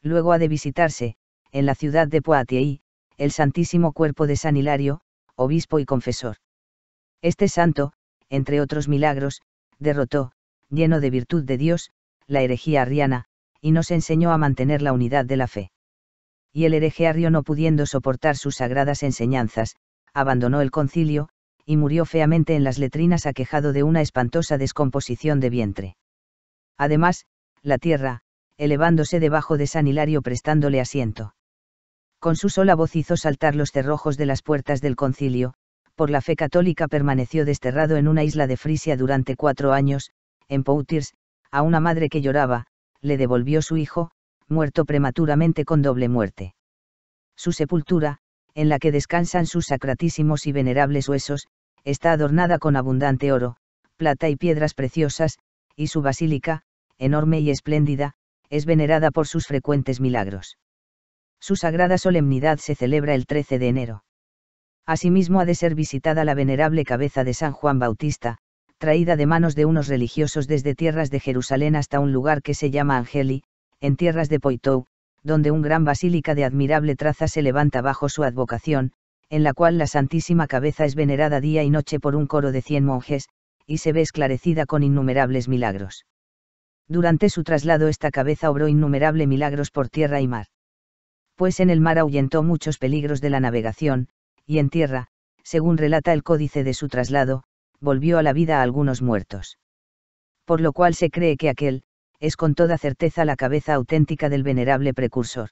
Luego ha de visitarse, en la ciudad de Poitiers, el Santísimo Cuerpo de San Hilario, obispo y confesor. Este santo, entre otros milagros, derrotó, lleno de virtud de Dios, la herejía arriana, y nos enseñó a mantener la unidad de la fe. Y el hereje arrio no pudiendo soportar sus sagradas enseñanzas, abandonó el concilio, y murió feamente en las letrinas aquejado de una espantosa descomposición de vientre. Además, la tierra, elevándose debajo de San Hilario prestándole asiento. Con su sola voz hizo saltar los cerrojos de las puertas del concilio, por la fe católica permaneció desterrado en una isla de Frisia durante cuatro años, en Poutiers, a una madre que lloraba, le devolvió su hijo, muerto prematuramente con doble muerte. Su sepultura, en la que descansan sus sacratísimos y venerables huesos, está adornada con abundante oro, plata y piedras preciosas, y su basílica, enorme y espléndida, es venerada por sus frecuentes milagros. Su sagrada solemnidad se celebra el 13 de enero. Asimismo ha de ser visitada la venerable cabeza de San Juan Bautista, traída de manos de unos religiosos desde tierras de Jerusalén hasta un lugar que se llama Angeli, en tierras de Poitou, donde un gran basílica de admirable traza se levanta bajo su advocación, en la cual la Santísima Cabeza es venerada día y noche por un coro de cien monjes, y se ve esclarecida con innumerables milagros. Durante su traslado esta cabeza obró innumerables milagros por tierra y mar. Pues en el mar ahuyentó muchos peligros de la navegación, y en tierra, según relata el códice de su traslado, volvió a la vida a algunos muertos. Por lo cual se cree que aquel, es con toda certeza la cabeza auténtica del venerable precursor.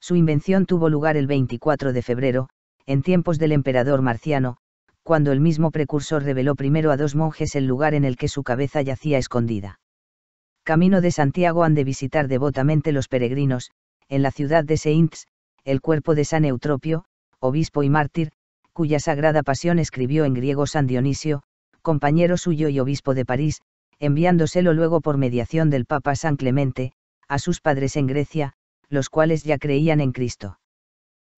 Su invención tuvo lugar el 24 de febrero, en tiempos del emperador Marciano, cuando el mismo precursor reveló primero a dos monjes el lugar en el que su cabeza yacía escondida. Camino de Santiago han de visitar devotamente los peregrinos, en la ciudad de Saints, el cuerpo de San Eutropio, obispo y mártir, cuya sagrada pasión escribió en griego San Dionisio, compañero suyo y obispo de París, enviándoselo luego por mediación del Papa San Clemente, a sus padres en Grecia, los cuales ya creían en Cristo.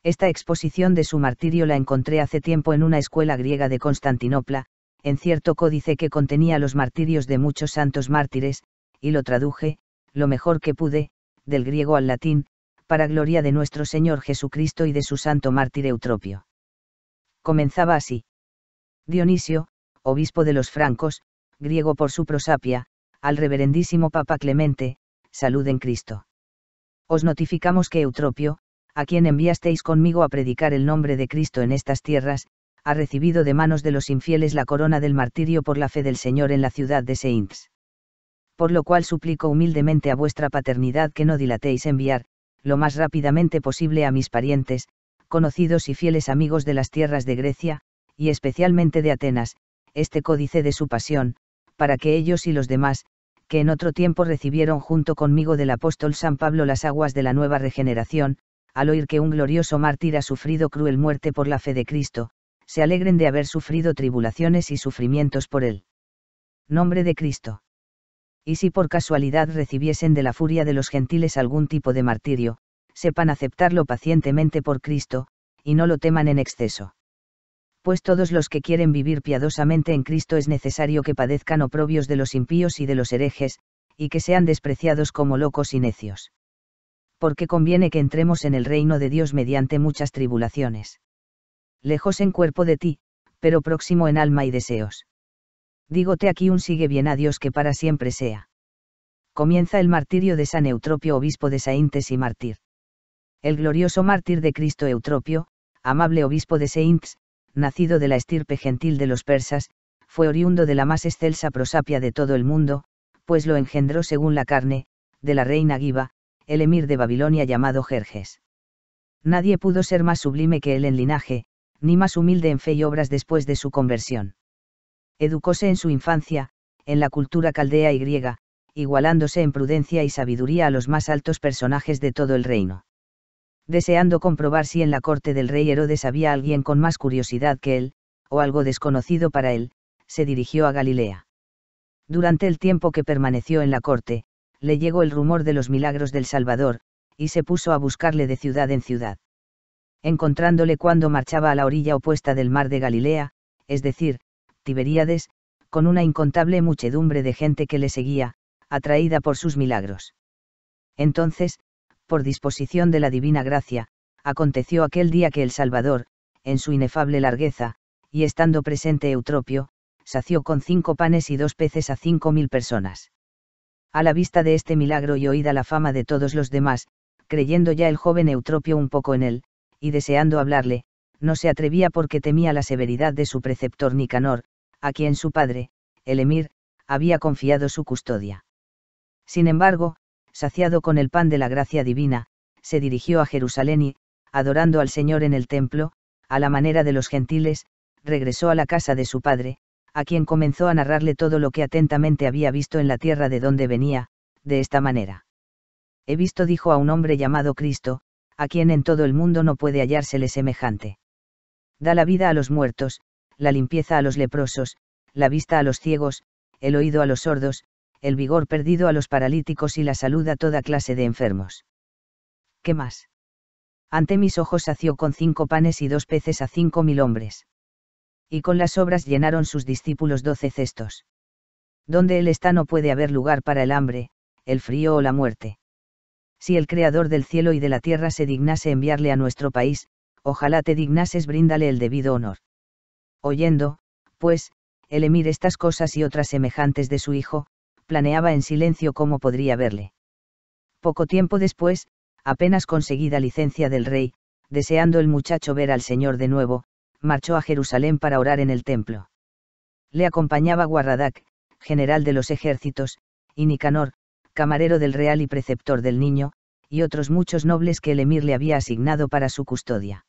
Esta exposición de su martirio la encontré hace tiempo en una escuela griega de Constantinopla, en cierto códice que contenía los martirios de muchos santos mártires, y lo traduje, lo mejor que pude, del griego al latín, para gloria de nuestro Señor Jesucristo y de su santo mártir Eutropio. Comenzaba así. Dionisio, obispo de los francos, griego por su prosapia, al reverendísimo Papa Clemente, salud en Cristo. Os notificamos que Eutropio, a quien enviasteis conmigo a predicar el nombre de Cristo en estas tierras, ha recibido de manos de los infieles la corona del martirio por la fe del Señor en la ciudad de Saints. Por lo cual suplico humildemente a vuestra paternidad que no dilatéis enviar, lo más rápidamente posible a mis parientes, conocidos y fieles amigos de las tierras de Grecia, y especialmente de Atenas, este códice de su pasión, para que ellos y los demás, que en otro tiempo recibieron junto conmigo del apóstol San Pablo las aguas de la nueva regeneración, al oír que un glorioso mártir ha sufrido cruel muerte por la fe de Cristo, se alegren de haber sufrido tribulaciones y sufrimientos por él. Nombre de Cristo. Y si por casualidad recibiesen de la furia de los gentiles algún tipo de martirio, sepan aceptarlo pacientemente por Cristo, y no lo teman en exceso pues todos los que quieren vivir piadosamente en Cristo es necesario que padezcan oprobios de los impíos y de los herejes, y que sean despreciados como locos y necios. Porque conviene que entremos en el reino de Dios mediante muchas tribulaciones. Lejos en cuerpo de ti, pero próximo en alma y deseos. Dígote aquí un sigue bien a Dios que para siempre sea. Comienza el martirio de San Eutropio, obispo de Saintes y mártir. El glorioso mártir de Cristo Eutropio, amable obispo de Saintes, nacido de la estirpe gentil de los persas, fue oriundo de la más excelsa prosapia de todo el mundo, pues lo engendró según la carne, de la reina Giba, el emir de Babilonia llamado Jerjes. Nadie pudo ser más sublime que él en linaje, ni más humilde en fe y obras después de su conversión. Educóse en su infancia, en la cultura caldea y griega, igualándose en prudencia y sabiduría a los más altos personajes de todo el reino deseando comprobar si en la corte del rey Herodes había alguien con más curiosidad que él, o algo desconocido para él, se dirigió a Galilea. Durante el tiempo que permaneció en la corte, le llegó el rumor de los milagros del Salvador, y se puso a buscarle de ciudad en ciudad. Encontrándole cuando marchaba a la orilla opuesta del mar de Galilea, es decir, Tiberíades, con una incontable muchedumbre de gente que le seguía, atraída por sus milagros. Entonces, por disposición de la divina gracia, aconteció aquel día que el Salvador, en su inefable largueza, y estando presente Eutropio, sació con cinco panes y dos peces a cinco mil personas. A la vista de este milagro y oída la fama de todos los demás, creyendo ya el joven Eutropio un poco en él, y deseando hablarle, no se atrevía porque temía la severidad de su preceptor Nicanor, a quien su padre, el emir, había confiado su custodia. Sin embargo, saciado con el pan de la gracia divina, se dirigió a Jerusalén y, adorando al Señor en el templo, a la manera de los gentiles, regresó a la casa de su padre, a quien comenzó a narrarle todo lo que atentamente había visto en la tierra de donde venía, de esta manera. He visto, dijo a un hombre llamado Cristo, a quien en todo el mundo no puede hallársele semejante. Da la vida a los muertos, la limpieza a los leprosos, la vista a los ciegos, el oído a los sordos, el vigor perdido a los paralíticos y la salud a toda clase de enfermos. ¿Qué más? Ante mis ojos sació con cinco panes y dos peces a cinco mil hombres. Y con las obras llenaron sus discípulos doce cestos. Donde Él está no puede haber lugar para el hambre, el frío o la muerte. Si el Creador del cielo y de la tierra se dignase enviarle a nuestro país, ojalá te dignases bríndale el debido honor. Oyendo, pues, el emir estas cosas y otras semejantes de su hijo, planeaba en silencio cómo podría verle. Poco tiempo después, apenas conseguida licencia del rey, deseando el muchacho ver al Señor de nuevo, marchó a Jerusalén para orar en el templo. Le acompañaba Guarradac, general de los ejércitos, y Nicanor, camarero del real y preceptor del niño, y otros muchos nobles que el emir le había asignado para su custodia.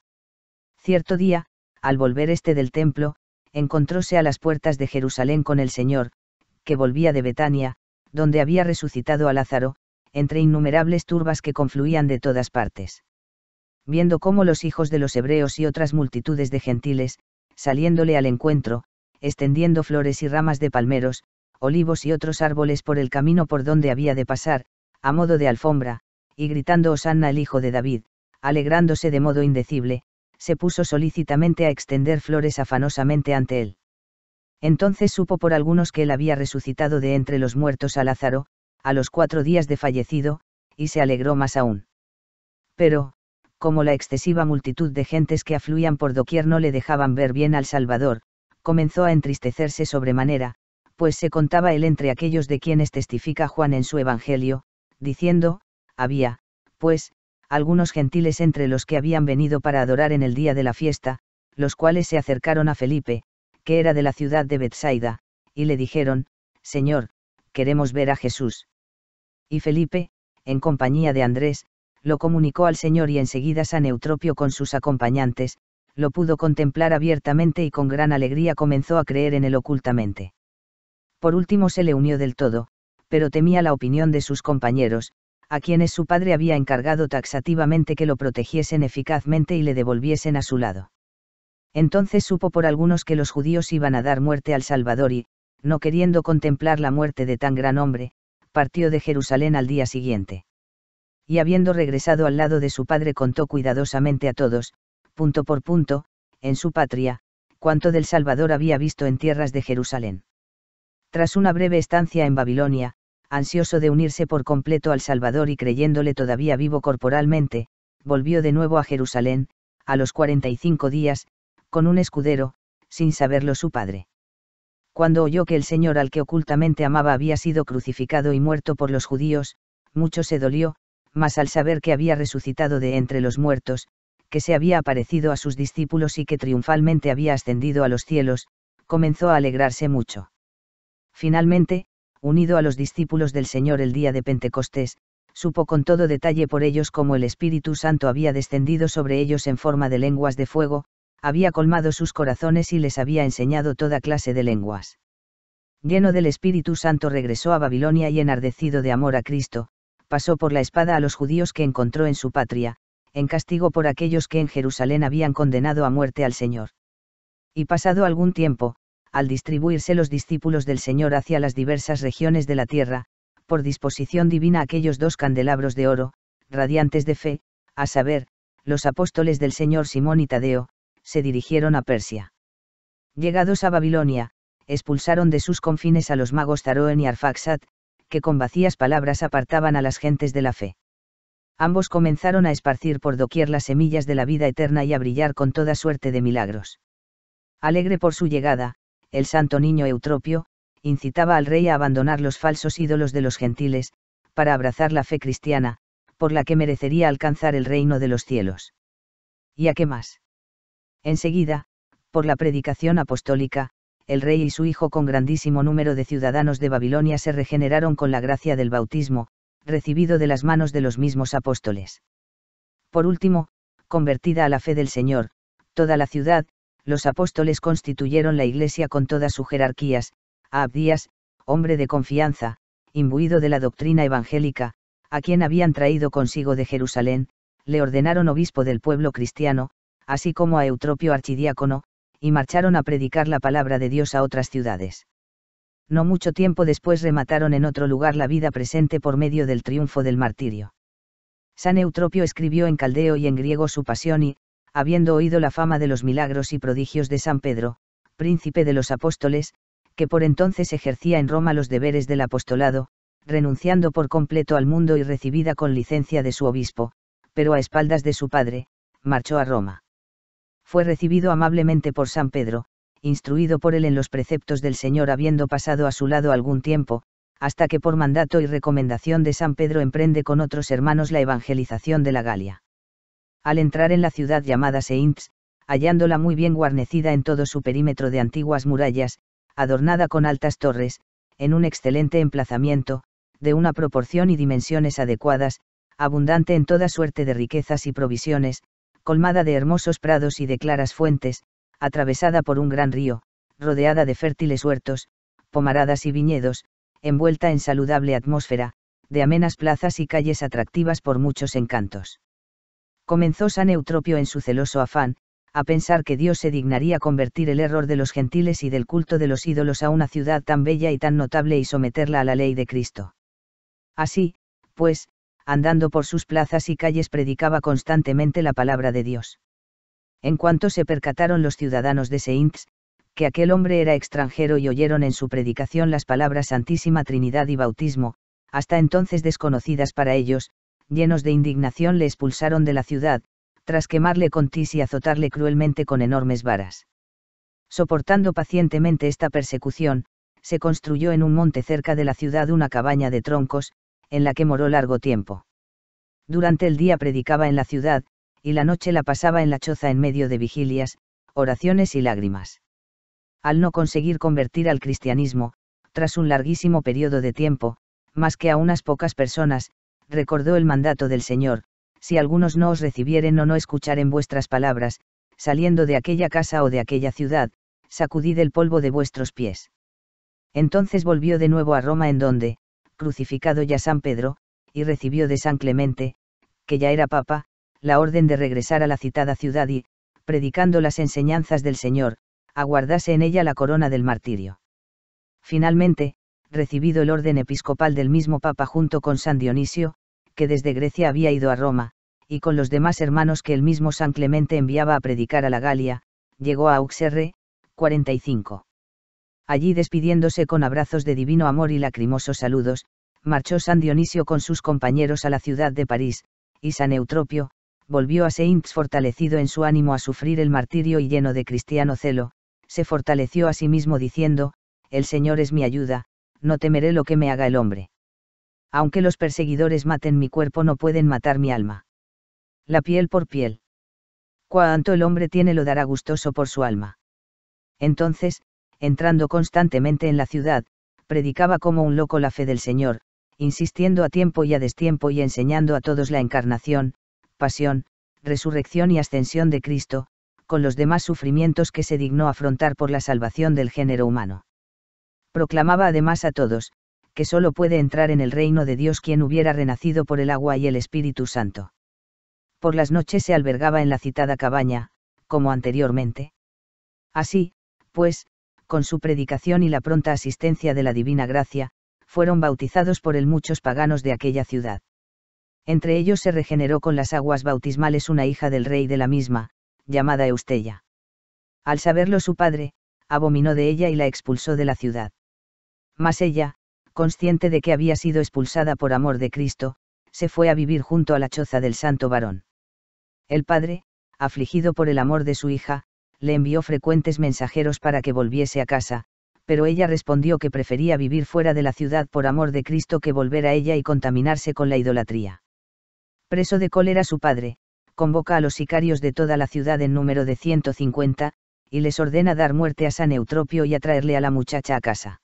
Cierto día, al volver este del templo, encontróse a las puertas de Jerusalén con el Señor, que volvía de Betania, donde había resucitado a Lázaro, entre innumerables turbas que confluían de todas partes. Viendo cómo los hijos de los hebreos y otras multitudes de gentiles, saliéndole al encuentro, extendiendo flores y ramas de palmeros, olivos y otros árboles por el camino por donde había de pasar, a modo de alfombra, y gritando Osanna el hijo de David, alegrándose de modo indecible, se puso solícitamente a extender flores afanosamente ante él. Entonces supo por algunos que él había resucitado de entre los muertos a Lázaro, a los cuatro días de fallecido, y se alegró más aún. Pero, como la excesiva multitud de gentes que afluían por doquier no le dejaban ver bien al Salvador, comenzó a entristecerse sobremanera, pues se contaba él entre aquellos de quienes testifica Juan en su Evangelio, diciendo, había, pues, algunos gentiles entre los que habían venido para adorar en el día de la fiesta, los cuales se acercaron a Felipe, que era de la ciudad de Bethsaida, y le dijeron, Señor, queremos ver a Jesús. Y Felipe, en compañía de Andrés, lo comunicó al Señor y enseguida San Eutropio con sus acompañantes, lo pudo contemplar abiertamente y con gran alegría comenzó a creer en él ocultamente. Por último se le unió del todo, pero temía la opinión de sus compañeros, a quienes su padre había encargado taxativamente que lo protegiesen eficazmente y le devolviesen a su lado. Entonces supo por algunos que los judíos iban a dar muerte al Salvador y, no queriendo contemplar la muerte de tan gran hombre, partió de Jerusalén al día siguiente. Y habiendo regresado al lado de su padre contó cuidadosamente a todos, punto por punto, en su patria, cuanto del Salvador había visto en tierras de Jerusalén. Tras una breve estancia en Babilonia, ansioso de unirse por completo al Salvador y creyéndole todavía vivo corporalmente, volvió de nuevo a Jerusalén, a los 45 días, con un escudero, sin saberlo su padre. Cuando oyó que el Señor al que ocultamente amaba había sido crucificado y muerto por los judíos, mucho se dolió, mas al saber que había resucitado de entre los muertos, que se había aparecido a sus discípulos y que triunfalmente había ascendido a los cielos, comenzó a alegrarse mucho. Finalmente, unido a los discípulos del Señor el día de Pentecostés, supo con todo detalle por ellos cómo el Espíritu Santo había descendido sobre ellos en forma de lenguas de fuego, había colmado sus corazones y les había enseñado toda clase de lenguas. Lleno del Espíritu Santo regresó a Babilonia y enardecido de amor a Cristo, pasó por la espada a los judíos que encontró en su patria, en castigo por aquellos que en Jerusalén habían condenado a muerte al Señor. Y pasado algún tiempo, al distribuirse los discípulos del Señor hacia las diversas regiones de la tierra, por disposición divina aquellos dos candelabros de oro, radiantes de fe, a saber, los apóstoles del Señor Simón y Tadeo, se dirigieron a Persia. Llegados a Babilonia, expulsaron de sus confines a los magos Taroen y Arfaxat, que con vacías palabras apartaban a las gentes de la fe. Ambos comenzaron a esparcir por doquier las semillas de la vida eterna y a brillar con toda suerte de milagros. Alegre por su llegada, el santo niño Eutropio, incitaba al rey a abandonar los falsos ídolos de los gentiles, para abrazar la fe cristiana, por la que merecería alcanzar el reino de los cielos. ¿Y a qué más? Enseguida, por la predicación apostólica, el rey y su hijo con grandísimo número de ciudadanos de Babilonia se regeneraron con la gracia del bautismo, recibido de las manos de los mismos apóstoles. Por último, convertida a la fe del Señor, toda la ciudad, los apóstoles constituyeron la iglesia con todas sus jerarquías, a Abdías, hombre de confianza, imbuido de la doctrina evangélica, a quien habían traído consigo de Jerusalén, le ordenaron obispo del pueblo cristiano, así como a Eutropio archidiácono, y marcharon a predicar la palabra de Dios a otras ciudades. No mucho tiempo después remataron en otro lugar la vida presente por medio del triunfo del martirio. San Eutropio escribió en caldeo y en griego su pasión y, habiendo oído la fama de los milagros y prodigios de San Pedro, príncipe de los apóstoles, que por entonces ejercía en Roma los deberes del apostolado, renunciando por completo al mundo y recibida con licencia de su obispo, pero a espaldas de su padre, marchó a Roma fue recibido amablemente por San Pedro, instruido por él en los preceptos del Señor habiendo pasado a su lado algún tiempo, hasta que por mandato y recomendación de San Pedro emprende con otros hermanos la evangelización de la Galia. Al entrar en la ciudad llamada Seints, hallándola muy bien guarnecida en todo su perímetro de antiguas murallas, adornada con altas torres, en un excelente emplazamiento, de una proporción y dimensiones adecuadas, abundante en toda suerte de riquezas y provisiones, colmada de hermosos prados y de claras fuentes, atravesada por un gran río, rodeada de fértiles huertos, pomaradas y viñedos, envuelta en saludable atmósfera, de amenas plazas y calles atractivas por muchos encantos. Comenzó San Eutropio en su celoso afán, a pensar que Dios se dignaría convertir el error de los gentiles y del culto de los ídolos a una ciudad tan bella y tan notable y someterla a la ley de Cristo. Así, pues, andando por sus plazas y calles predicaba constantemente la palabra de Dios. En cuanto se percataron los ciudadanos de Saints, que aquel hombre era extranjero y oyeron en su predicación las palabras Santísima Trinidad y Bautismo, hasta entonces desconocidas para ellos, llenos de indignación le expulsaron de la ciudad, tras quemarle con tis y azotarle cruelmente con enormes varas. Soportando pacientemente esta persecución, se construyó en un monte cerca de la ciudad una cabaña de troncos, en la que moró largo tiempo. Durante el día predicaba en la ciudad, y la noche la pasaba en la choza en medio de vigilias, oraciones y lágrimas. Al no conseguir convertir al cristianismo, tras un larguísimo periodo de tiempo, más que a unas pocas personas, recordó el mandato del Señor, si algunos no os recibieren o no escucharen vuestras palabras, saliendo de aquella casa o de aquella ciudad, sacudid el polvo de vuestros pies. Entonces volvió de nuevo a Roma en donde, crucificado ya San Pedro, y recibió de San Clemente, que ya era papa, la orden de regresar a la citada ciudad y, predicando las enseñanzas del Señor, aguardase en ella la corona del martirio. Finalmente, recibido el orden episcopal del mismo Papa junto con San Dionisio, que desde Grecia había ido a Roma, y con los demás hermanos que el mismo San Clemente enviaba a predicar a la Galia, llegó a Auxerre, 45 allí despidiéndose con abrazos de divino amor y lacrimosos saludos, marchó San Dionisio con sus compañeros a la ciudad de París, y San Eutropio, volvió a Saints fortalecido en su ánimo a sufrir el martirio y lleno de cristiano celo, se fortaleció a sí mismo diciendo, El Señor es mi ayuda, no temeré lo que me haga el hombre. Aunque los perseguidores maten mi cuerpo no pueden matar mi alma. La piel por piel. Cuanto el hombre tiene lo dará gustoso por su alma. Entonces, entrando constantemente en la ciudad, predicaba como un loco la fe del Señor, insistiendo a tiempo y a destiempo y enseñando a todos la encarnación, pasión, resurrección y ascensión de Cristo, con los demás sufrimientos que se dignó afrontar por la salvación del género humano. Proclamaba además a todos, que sólo puede entrar en el reino de Dios quien hubiera renacido por el agua y el Espíritu Santo. Por las noches se albergaba en la citada cabaña, como anteriormente. Así, pues, con su predicación y la pronta asistencia de la divina gracia, fueron bautizados por el muchos paganos de aquella ciudad. Entre ellos se regeneró con las aguas bautismales una hija del rey de la misma, llamada Eustella. Al saberlo su padre, abominó de ella y la expulsó de la ciudad. Mas ella, consciente de que había sido expulsada por amor de Cristo, se fue a vivir junto a la choza del santo varón. El padre, afligido por el amor de su hija, le envió frecuentes mensajeros para que volviese a casa, pero ella respondió que prefería vivir fuera de la ciudad por amor de Cristo que volver a ella y contaminarse con la idolatría. Preso de cólera su padre, convoca a los sicarios de toda la ciudad en número de 150, y les ordena dar muerte a San Eutropio y atraerle a la muchacha a casa.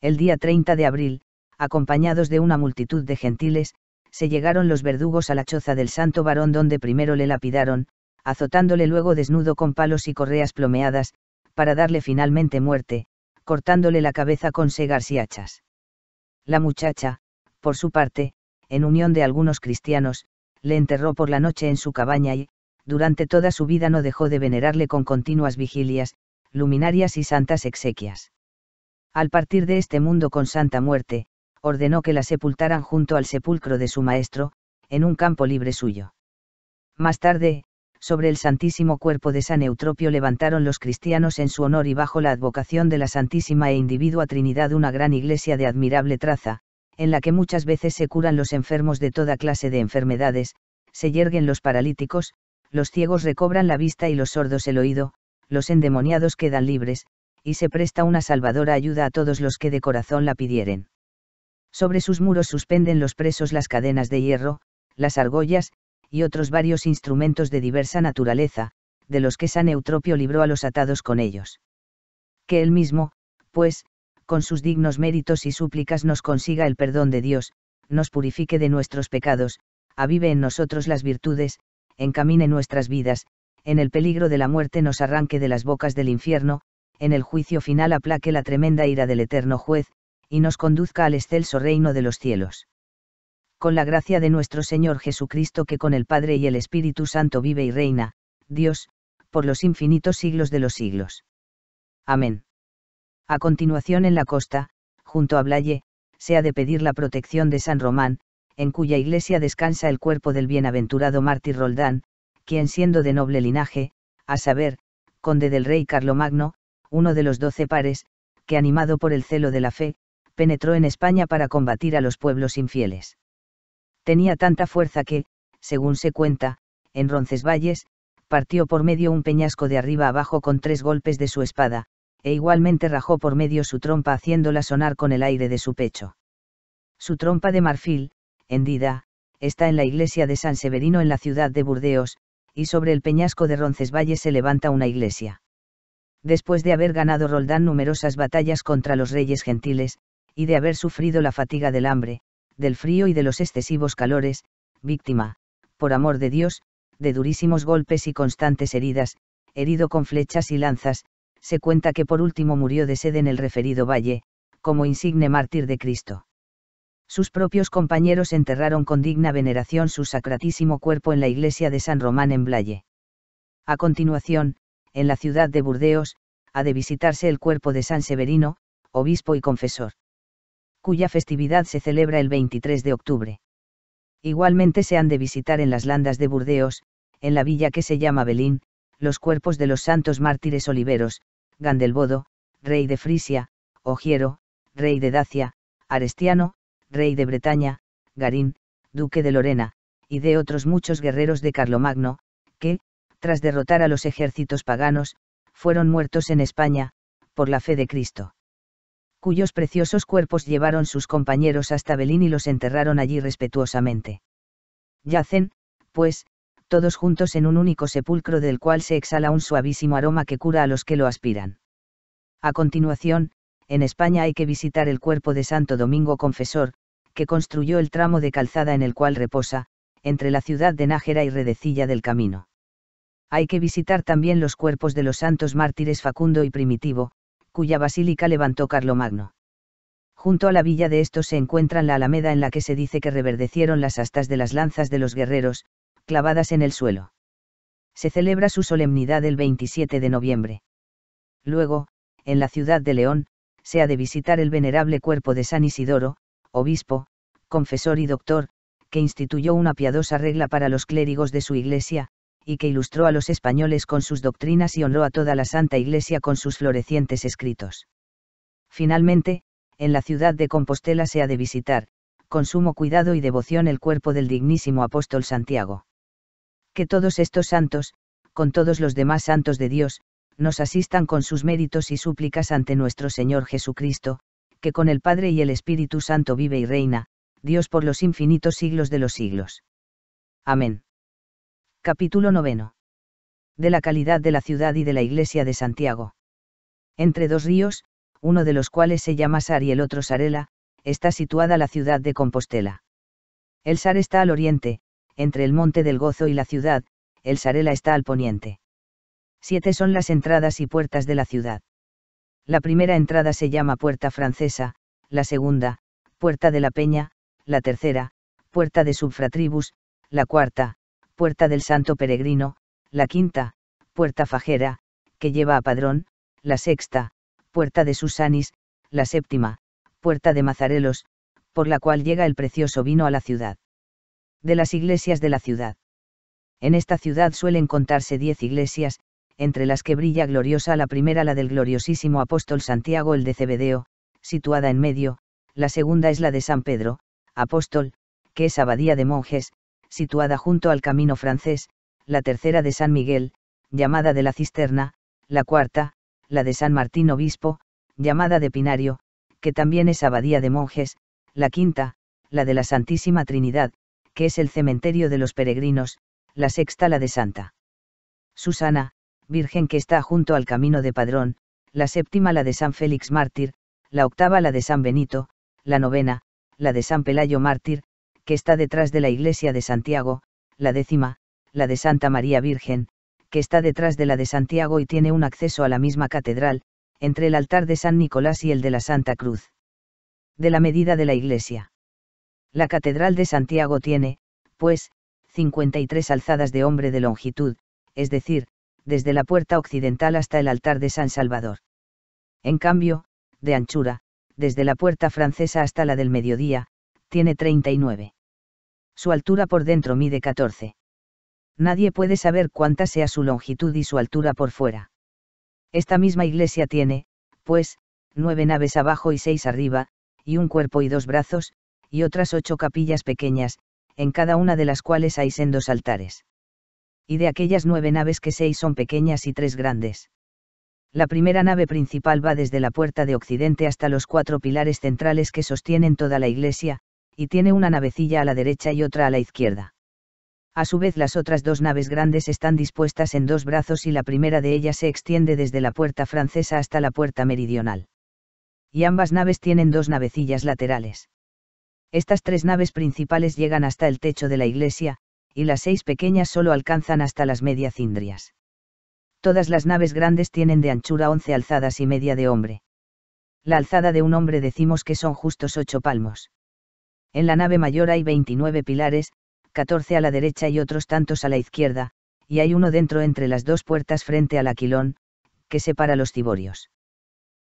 El día 30 de abril, acompañados de una multitud de gentiles, se llegaron los verdugos a la choza del santo varón donde primero le lapidaron, azotándole luego desnudo con palos y correas plomeadas, para darle finalmente muerte, cortándole la cabeza con segas y hachas. La muchacha, por su parte, en unión de algunos cristianos, le enterró por la noche en su cabaña y, durante toda su vida no dejó de venerarle con continuas vigilias, luminarias y santas exequias. Al partir de este mundo con santa muerte, ordenó que la sepultaran junto al sepulcro de su maestro, en un campo libre suyo. Más tarde, sobre el Santísimo Cuerpo de San Eutropio levantaron los cristianos en su honor y bajo la advocación de la Santísima e Individua Trinidad una gran iglesia de admirable traza, en la que muchas veces se curan los enfermos de toda clase de enfermedades, se yerguen los paralíticos, los ciegos recobran la vista y los sordos el oído, los endemoniados quedan libres, y se presta una salvadora ayuda a todos los que de corazón la pidieren. Sobre sus muros suspenden los presos las cadenas de hierro, las argollas, y otros varios instrumentos de diversa naturaleza, de los que San Eutropio libró a los atados con ellos. Que él mismo, pues, con sus dignos méritos y súplicas nos consiga el perdón de Dios, nos purifique de nuestros pecados, avive en nosotros las virtudes, encamine nuestras vidas, en el peligro de la muerte nos arranque de las bocas del infierno, en el juicio final aplaque la tremenda ira del eterno juez, y nos conduzca al excelso reino de los cielos con la gracia de nuestro Señor Jesucristo que con el Padre y el Espíritu Santo vive y reina, Dios, por los infinitos siglos de los siglos. Amén. A continuación en la costa, junto a Blaye, se ha de pedir la protección de San Román, en cuya iglesia descansa el cuerpo del bienaventurado mártir Roldán, quien siendo de noble linaje, a saber, conde del rey Carlomagno, uno de los doce pares, que animado por el celo de la fe, penetró en España para combatir a los pueblos infieles tenía tanta fuerza que, según se cuenta, en Roncesvalles, partió por medio un peñasco de arriba abajo con tres golpes de su espada, e igualmente rajó por medio su trompa haciéndola sonar con el aire de su pecho. Su trompa de marfil, hendida, está en la iglesia de San Severino en la ciudad de Burdeos, y sobre el peñasco de Roncesvalles se levanta una iglesia. Después de haber ganado Roldán numerosas batallas contra los reyes gentiles, y de haber sufrido la fatiga del hambre, del frío y de los excesivos calores, víctima, por amor de Dios, de durísimos golpes y constantes heridas, herido con flechas y lanzas, se cuenta que por último murió de sed en el referido valle, como insigne mártir de Cristo. Sus propios compañeros enterraron con digna veneración su sacratísimo cuerpo en la iglesia de San Román en Blaye. A continuación, en la ciudad de Burdeos, ha de visitarse el cuerpo de San Severino, obispo y confesor cuya festividad se celebra el 23 de octubre. Igualmente se han de visitar en las landas de Burdeos, en la villa que se llama Belín, los cuerpos de los santos mártires Oliveros, Gandelbodo, rey de Frisia, Ogiero, rey de Dacia, Arestiano, rey de Bretaña, Garín, duque de Lorena, y de otros muchos guerreros de Carlomagno, que, tras derrotar a los ejércitos paganos, fueron muertos en España, por la fe de Cristo cuyos preciosos cuerpos llevaron sus compañeros hasta Belín y los enterraron allí respetuosamente. Yacen, pues, todos juntos en un único sepulcro del cual se exhala un suavísimo aroma que cura a los que lo aspiran. A continuación, en España hay que visitar el cuerpo de Santo Domingo Confesor, que construyó el tramo de calzada en el cual reposa, entre la ciudad de Nájera y Redecilla del Camino. Hay que visitar también los cuerpos de los santos mártires Facundo y Primitivo, cuya basílica levantó Carlomagno. Junto a la villa de estos se encuentran la alameda en la que se dice que reverdecieron las astas de las lanzas de los guerreros, clavadas en el suelo. Se celebra su solemnidad el 27 de noviembre. Luego, en la ciudad de León, se ha de visitar el venerable cuerpo de San Isidoro, obispo, confesor y doctor, que instituyó una piadosa regla para los clérigos de su iglesia, y que ilustró a los españoles con sus doctrinas y honró a toda la Santa Iglesia con sus florecientes escritos. Finalmente, en la ciudad de Compostela se ha de visitar, con sumo cuidado y devoción, el cuerpo del dignísimo apóstol Santiago. Que todos estos santos, con todos los demás santos de Dios, nos asistan con sus méritos y súplicas ante nuestro Señor Jesucristo, que con el Padre y el Espíritu Santo vive y reina, Dios por los infinitos siglos de los siglos. Amén. Capítulo IX. De la calidad de la ciudad y de la iglesia de Santiago. Entre dos ríos, uno de los cuales se llama Sar y el otro Sarela, está situada la ciudad de Compostela. El Sar está al oriente, entre el monte del Gozo y la ciudad, el Sarela está al poniente. Siete son las entradas y puertas de la ciudad. La primera entrada se llama Puerta Francesa, la segunda, Puerta de la Peña, la tercera, Puerta de Subfratribus, la cuarta, Puerta del Santo Peregrino, la quinta, Puerta Fajera, que lleva a Padrón, la sexta, Puerta de Susanis, la séptima, Puerta de Mazarelos, por la cual llega el precioso vino a la ciudad. De las iglesias de la ciudad. En esta ciudad suelen contarse diez iglesias, entre las que brilla gloriosa la primera la del gloriosísimo apóstol Santiago el de Cebedeo, situada en medio, la segunda es la de San Pedro, apóstol, que es abadía de monjes, situada junto al Camino francés, la tercera de San Miguel, llamada de la Cisterna, la cuarta, la de San Martín Obispo, llamada de Pinario, que también es abadía de monjes, la quinta, la de la Santísima Trinidad, que es el cementerio de los peregrinos, la sexta la de Santa. Susana, Virgen que está junto al camino de Padrón, la séptima la de San Félix Mártir, la octava la de San Benito, la novena, la de San Pelayo Mártir, que está detrás de la iglesia de Santiago, la décima, la de Santa María Virgen, que está detrás de la de Santiago y tiene un acceso a la misma catedral, entre el altar de San Nicolás y el de la Santa Cruz. De la medida de la iglesia. La catedral de Santiago tiene, pues, 53 alzadas de hombre de longitud, es decir, desde la puerta occidental hasta el altar de San Salvador. En cambio, de anchura, desde la puerta francesa hasta la del mediodía, tiene 39. Su altura por dentro mide 14. Nadie puede saber cuánta sea su longitud y su altura por fuera. Esta misma iglesia tiene, pues, nueve naves abajo y seis arriba, y un cuerpo y dos brazos, y otras ocho capillas pequeñas, en cada una de las cuales hay sendos altares. Y de aquellas nueve naves que seis son pequeñas y tres grandes. La primera nave principal va desde la puerta de occidente hasta los cuatro pilares centrales que sostienen toda la iglesia, y tiene una navecilla a la derecha y otra a la izquierda. A su vez las otras dos naves grandes están dispuestas en dos brazos y la primera de ellas se extiende desde la puerta francesa hasta la puerta meridional. Y ambas naves tienen dos navecillas laterales. Estas tres naves principales llegan hasta el techo de la iglesia, y las seis pequeñas solo alcanzan hasta las media cindrias. Todas las naves grandes tienen de anchura once alzadas y media de hombre. La alzada de un hombre decimos que son justos ocho palmos. En la nave mayor hay 29 pilares, 14 a la derecha y otros tantos a la izquierda, y hay uno dentro entre las dos puertas frente al aquilón, que separa los ciborios.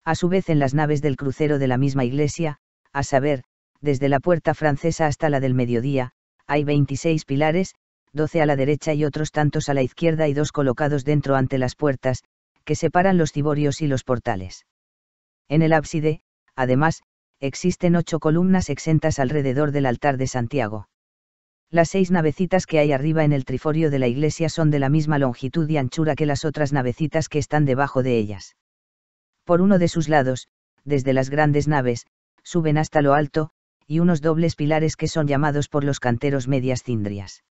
A su vez en las naves del crucero de la misma iglesia, a saber, desde la puerta francesa hasta la del mediodía, hay 26 pilares, 12 a la derecha y otros tantos a la izquierda y dos colocados dentro ante las puertas, que separan los ciborios y los portales. En el ábside, además, existen ocho columnas exentas alrededor del altar de Santiago. Las seis navecitas que hay arriba en el triforio de la iglesia son de la misma longitud y anchura que las otras navecitas que están debajo de ellas. Por uno de sus lados, desde las grandes naves, suben hasta lo alto, y unos dobles pilares que son llamados por los canteros medias cindrias.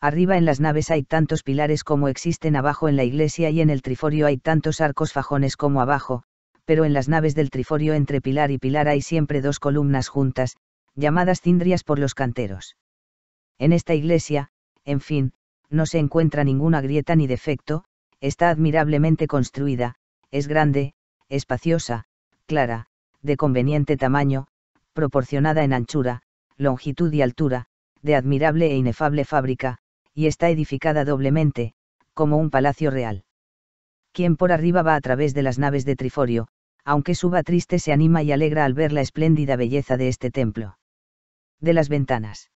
Arriba en las naves hay tantos pilares como existen abajo en la iglesia y en el triforio hay tantos arcos fajones como abajo, pero en las naves del triforio entre pilar y pilar hay siempre dos columnas juntas, llamadas cindrias por los canteros. En esta iglesia, en fin, no se encuentra ninguna grieta ni defecto, está admirablemente construida, es grande, espaciosa, clara, de conveniente tamaño, proporcionada en anchura, longitud y altura, de admirable e inefable fábrica, y está edificada doblemente, como un palacio real. Quien por arriba va a través de las naves de Triforio, aunque suba triste se anima y alegra al ver la espléndida belleza de este templo. De las ventanas.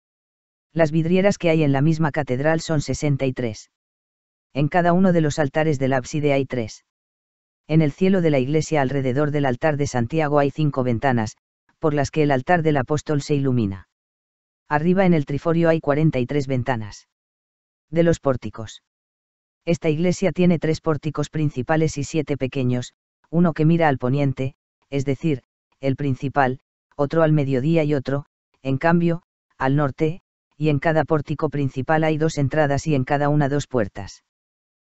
Las vidrieras que hay en la misma catedral son 63. En cada uno de los altares del ábside hay tres. En el cielo de la iglesia alrededor del altar de Santiago hay cinco ventanas, por las que el altar del apóstol se ilumina. Arriba en el triforio hay 43 ventanas. De los pórticos. Esta iglesia tiene tres pórticos principales y siete pequeños, uno que mira al poniente, es decir, el principal, otro al mediodía y otro, en cambio, al norte, y en cada pórtico principal hay dos entradas y en cada una dos puertas.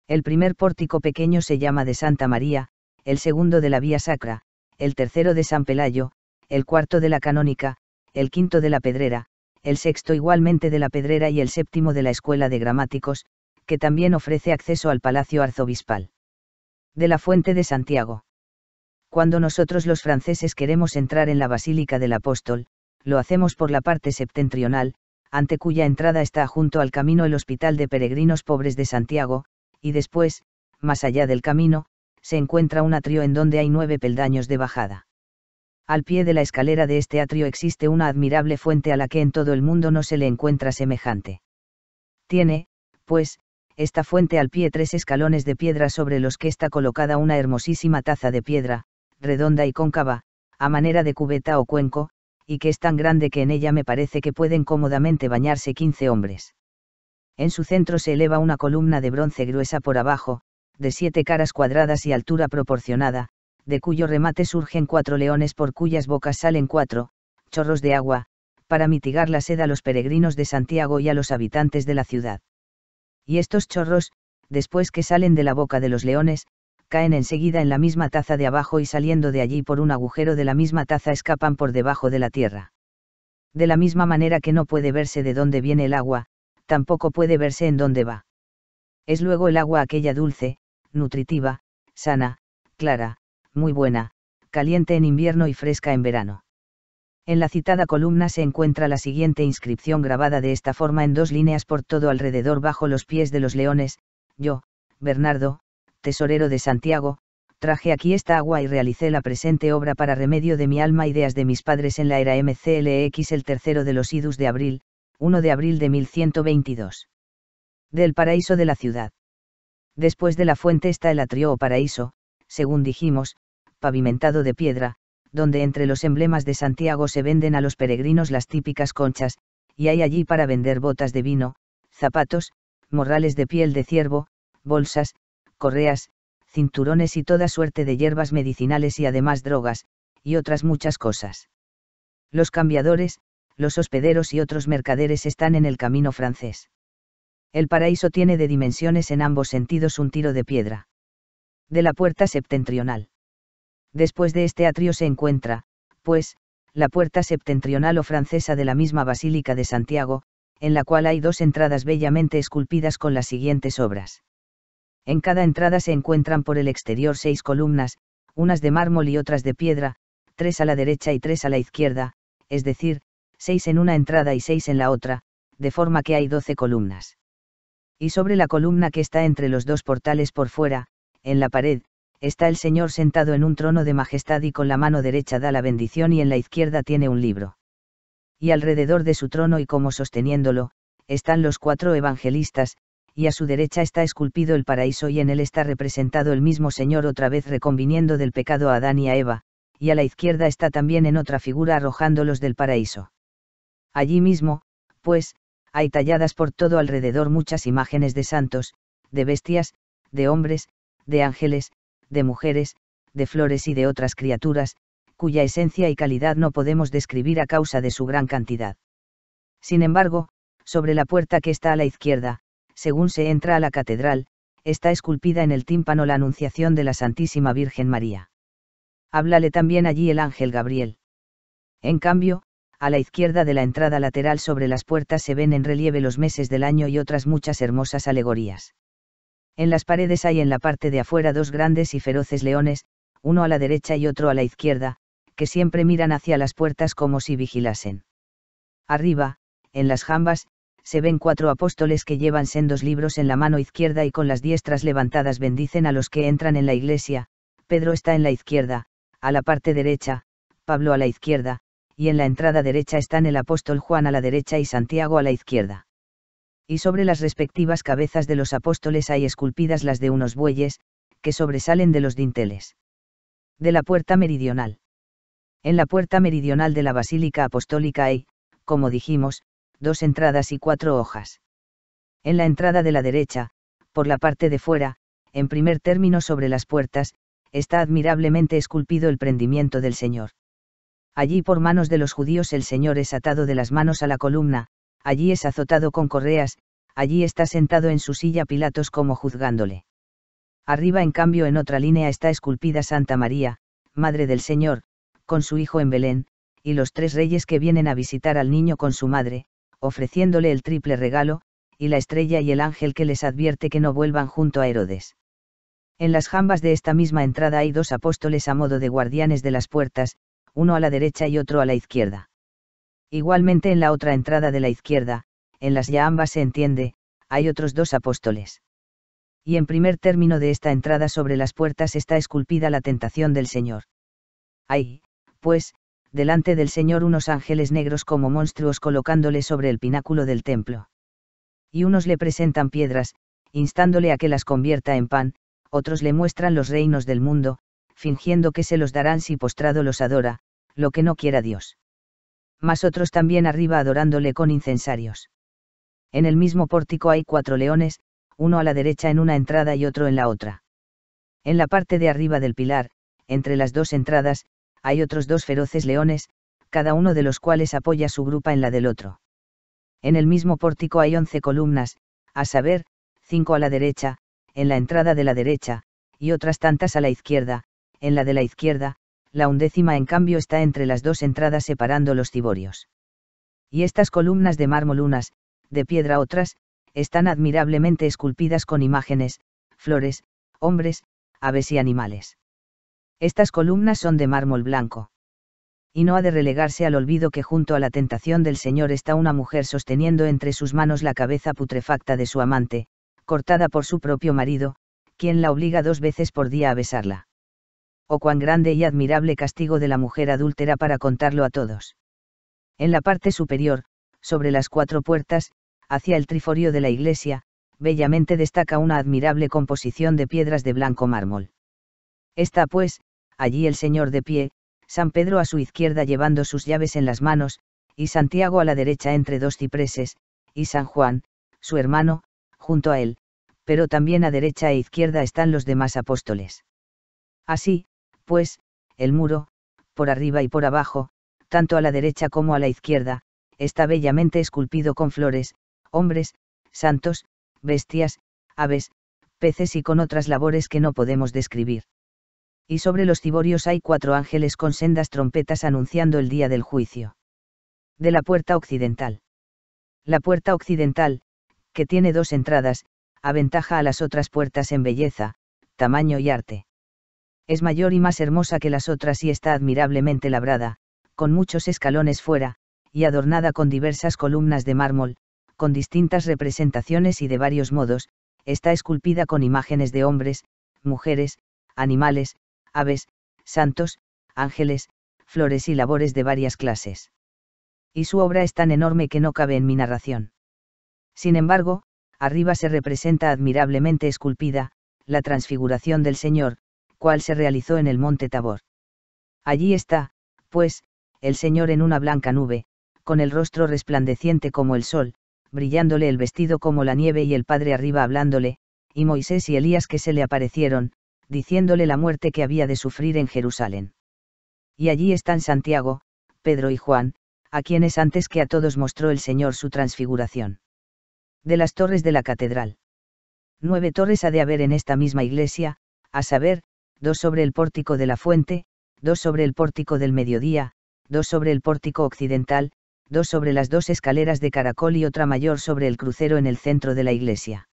El primer pórtico pequeño se llama de Santa María, el segundo de la Vía Sacra, el tercero de San Pelayo, el cuarto de la Canónica, el quinto de la Pedrera, el sexto igualmente de la Pedrera y el séptimo de la Escuela de Gramáticos, que también ofrece acceso al Palacio Arzobispal de la fuente de Santiago. Cuando nosotros los franceses queremos entrar en la Basílica del Apóstol, lo hacemos por la parte septentrional, ante cuya entrada está junto al camino el Hospital de Peregrinos Pobres de Santiago, y después, más allá del camino, se encuentra un atrio en donde hay nueve peldaños de bajada. Al pie de la escalera de este atrio existe una admirable fuente a la que en todo el mundo no se le encuentra semejante. Tiene, pues, esta fuente al pie tres escalones de piedra sobre los que está colocada una hermosísima taza de piedra, redonda y cóncava, a manera de cubeta o cuenco, y que es tan grande que en ella me parece que pueden cómodamente bañarse quince hombres. En su centro se eleva una columna de bronce gruesa por abajo, de siete caras cuadradas y altura proporcionada, de cuyo remate surgen cuatro leones por cuyas bocas salen cuatro, chorros de agua, para mitigar la sed a los peregrinos de Santiago y a los habitantes de la ciudad y estos chorros, después que salen de la boca de los leones, caen enseguida en la misma taza de abajo y saliendo de allí por un agujero de la misma taza escapan por debajo de la tierra. De la misma manera que no puede verse de dónde viene el agua, tampoco puede verse en dónde va. Es luego el agua aquella dulce, nutritiva, sana, clara, muy buena, caliente en invierno y fresca en verano. En la citada columna se encuentra la siguiente inscripción grabada de esta forma en dos líneas por todo alrededor bajo los pies de los leones, yo, Bernardo, tesorero de Santiago, traje aquí esta agua y realicé la presente obra para remedio de mi alma ideas de mis padres en la era MCLX el tercero de los idus de abril, 1 de abril de 1122. Del paraíso de la ciudad. Después de la fuente está el atrio o paraíso, según dijimos, pavimentado de piedra, donde entre los emblemas de Santiago se venden a los peregrinos las típicas conchas, y hay allí para vender botas de vino, zapatos, morrales de piel de ciervo, bolsas, correas, cinturones y toda suerte de hierbas medicinales y además drogas, y otras muchas cosas. Los cambiadores, los hospederos y otros mercaderes están en el camino francés. El paraíso tiene de dimensiones en ambos sentidos un tiro de piedra. De la puerta septentrional Después de este atrio se encuentra, pues, la puerta septentrional o francesa de la misma Basílica de Santiago, en la cual hay dos entradas bellamente esculpidas con las siguientes obras. En cada entrada se encuentran por el exterior seis columnas, unas de mármol y otras de piedra, tres a la derecha y tres a la izquierda, es decir, seis en una entrada y seis en la otra, de forma que hay doce columnas. Y sobre la columna que está entre los dos portales por fuera, en la pared, está el Señor sentado en un trono de majestad y con la mano derecha da la bendición y en la izquierda tiene un libro. Y alrededor de su trono y como sosteniéndolo, están los cuatro evangelistas, y a su derecha está esculpido el paraíso y en él está representado el mismo Señor otra vez reconviniendo del pecado a Adán y a Eva, y a la izquierda está también en otra figura arrojándolos del paraíso. Allí mismo, pues, hay talladas por todo alrededor muchas imágenes de santos, de bestias, de hombres, de ángeles, de mujeres, de flores y de otras criaturas, cuya esencia y calidad no podemos describir a causa de su gran cantidad. Sin embargo, sobre la puerta que está a la izquierda, según se entra a la catedral, está esculpida en el tímpano la Anunciación de la Santísima Virgen María. Háblale también allí el ángel Gabriel. En cambio, a la izquierda de la entrada lateral sobre las puertas se ven en relieve los meses del año y otras muchas hermosas alegorías. En las paredes hay en la parte de afuera dos grandes y feroces leones, uno a la derecha y otro a la izquierda, que siempre miran hacia las puertas como si vigilasen. Arriba, en las jambas, se ven cuatro apóstoles que llevan sendos libros en la mano izquierda y con las diestras levantadas bendicen a los que entran en la iglesia, Pedro está en la izquierda, a la parte derecha, Pablo a la izquierda, y en la entrada derecha están el apóstol Juan a la derecha y Santiago a la izquierda y sobre las respectivas cabezas de los apóstoles hay esculpidas las de unos bueyes, que sobresalen de los dinteles. De la puerta meridional. En la puerta meridional de la Basílica Apostólica hay, como dijimos, dos entradas y cuatro hojas. En la entrada de la derecha, por la parte de fuera, en primer término sobre las puertas, está admirablemente esculpido el prendimiento del Señor. Allí por manos de los judíos el Señor es atado de las manos a la columna, allí es azotado con correas, allí está sentado en su silla Pilatos como juzgándole. Arriba, en cambio, en otra línea está esculpida Santa María, Madre del Señor, con su Hijo en Belén, y los tres reyes que vienen a visitar al niño con su madre, ofreciéndole el triple regalo, y la estrella y el ángel que les advierte que no vuelvan junto a Herodes. En las jambas de esta misma entrada hay dos apóstoles a modo de guardianes de las puertas, uno a la derecha y otro a la izquierda. Igualmente en la otra entrada de la izquierda, en las ya ambas se entiende, hay otros dos apóstoles. Y en primer término de esta entrada sobre las puertas está esculpida la tentación del Señor. Hay, pues, delante del Señor unos ángeles negros como monstruos colocándole sobre el pináculo del templo. Y unos le presentan piedras, instándole a que las convierta en pan, otros le muestran los reinos del mundo, fingiendo que se los darán si postrado los adora, lo que no quiera Dios más otros también arriba adorándole con incensarios. En el mismo pórtico hay cuatro leones, uno a la derecha en una entrada y otro en la otra. En la parte de arriba del pilar, entre las dos entradas, hay otros dos feroces leones, cada uno de los cuales apoya su grupa en la del otro. En el mismo pórtico hay once columnas, a saber, cinco a la derecha, en la entrada de la derecha, y otras tantas a la izquierda, en la de la izquierda, la undécima en cambio está entre las dos entradas separando los ciborios. Y estas columnas de mármol unas, de piedra otras, están admirablemente esculpidas con imágenes, flores, hombres, aves y animales. Estas columnas son de mármol blanco. Y no ha de relegarse al olvido que junto a la tentación del Señor está una mujer sosteniendo entre sus manos la cabeza putrefacta de su amante, cortada por su propio marido, quien la obliga dos veces por día a besarla o cuán grande y admirable castigo de la mujer adúltera para contarlo a todos. En la parte superior, sobre las cuatro puertas, hacia el triforio de la iglesia, bellamente destaca una admirable composición de piedras de blanco mármol. Está pues, allí el Señor de pie, San Pedro a su izquierda llevando sus llaves en las manos, y Santiago a la derecha entre dos cipreses, y San Juan, su hermano, junto a él, pero también a derecha e izquierda están los demás apóstoles. Así, pues, el muro, por arriba y por abajo, tanto a la derecha como a la izquierda, está bellamente esculpido con flores, hombres, santos, bestias, aves, peces y con otras labores que no podemos describir. Y sobre los ciborios hay cuatro ángeles con sendas trompetas anunciando el día del juicio. De la puerta occidental. La puerta occidental, que tiene dos entradas, aventaja a las otras puertas en belleza, tamaño y arte. Es mayor y más hermosa que las otras y está admirablemente labrada, con muchos escalones fuera, y adornada con diversas columnas de mármol, con distintas representaciones y de varios modos, está esculpida con imágenes de hombres, mujeres, animales, aves, santos, ángeles, flores y labores de varias clases. Y su obra es tan enorme que no cabe en mi narración. Sin embargo, arriba se representa admirablemente esculpida, la transfiguración del Señor, cual se realizó en el monte Tabor. Allí está, pues, el Señor en una blanca nube, con el rostro resplandeciente como el sol, brillándole el vestido como la nieve y el Padre arriba hablándole, y Moisés y Elías que se le aparecieron, diciéndole la muerte que había de sufrir en Jerusalén. Y allí están Santiago, Pedro y Juan, a quienes antes que a todos mostró el Señor su transfiguración. De las torres de la catedral. Nueve torres ha de haber en esta misma iglesia, a saber, dos sobre el pórtico de la fuente, dos sobre el pórtico del mediodía, dos sobre el pórtico occidental, dos sobre las dos escaleras de caracol y otra mayor sobre el crucero en el centro de la iglesia.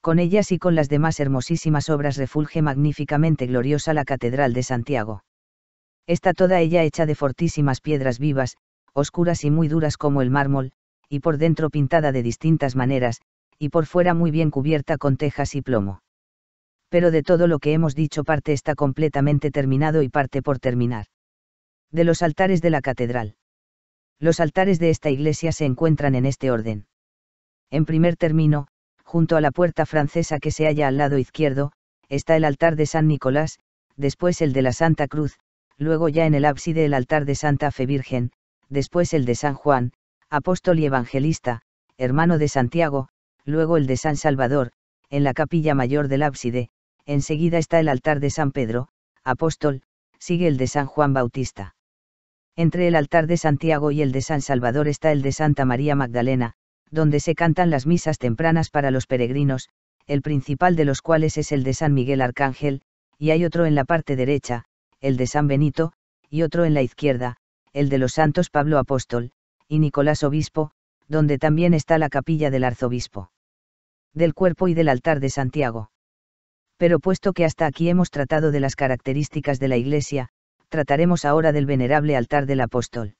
Con ellas y con las demás hermosísimas obras refulge magníficamente gloriosa la Catedral de Santiago. Está toda ella hecha de fortísimas piedras vivas, oscuras y muy duras como el mármol, y por dentro pintada de distintas maneras, y por fuera muy bien cubierta con tejas y plomo pero de todo lo que hemos dicho parte está completamente terminado y parte por terminar. De los altares de la catedral. Los altares de esta iglesia se encuentran en este orden. En primer término, junto a la puerta francesa que se halla al lado izquierdo, está el altar de San Nicolás, después el de la Santa Cruz, luego ya en el ábside el altar de Santa Fe Virgen, después el de San Juan, apóstol y evangelista, hermano de Santiago, luego el de San Salvador, en la capilla mayor del ábside, enseguida está el altar de San Pedro, apóstol, sigue el de San Juan Bautista. Entre el altar de Santiago y el de San Salvador está el de Santa María Magdalena, donde se cantan las misas tempranas para los peregrinos, el principal de los cuales es el de San Miguel Arcángel, y hay otro en la parte derecha, el de San Benito, y otro en la izquierda, el de los santos Pablo Apóstol, y Nicolás Obispo, donde también está la capilla del arzobispo. Del cuerpo y del altar de Santiago pero puesto que hasta aquí hemos tratado de las características de la Iglesia, trataremos ahora del venerable altar del apóstol.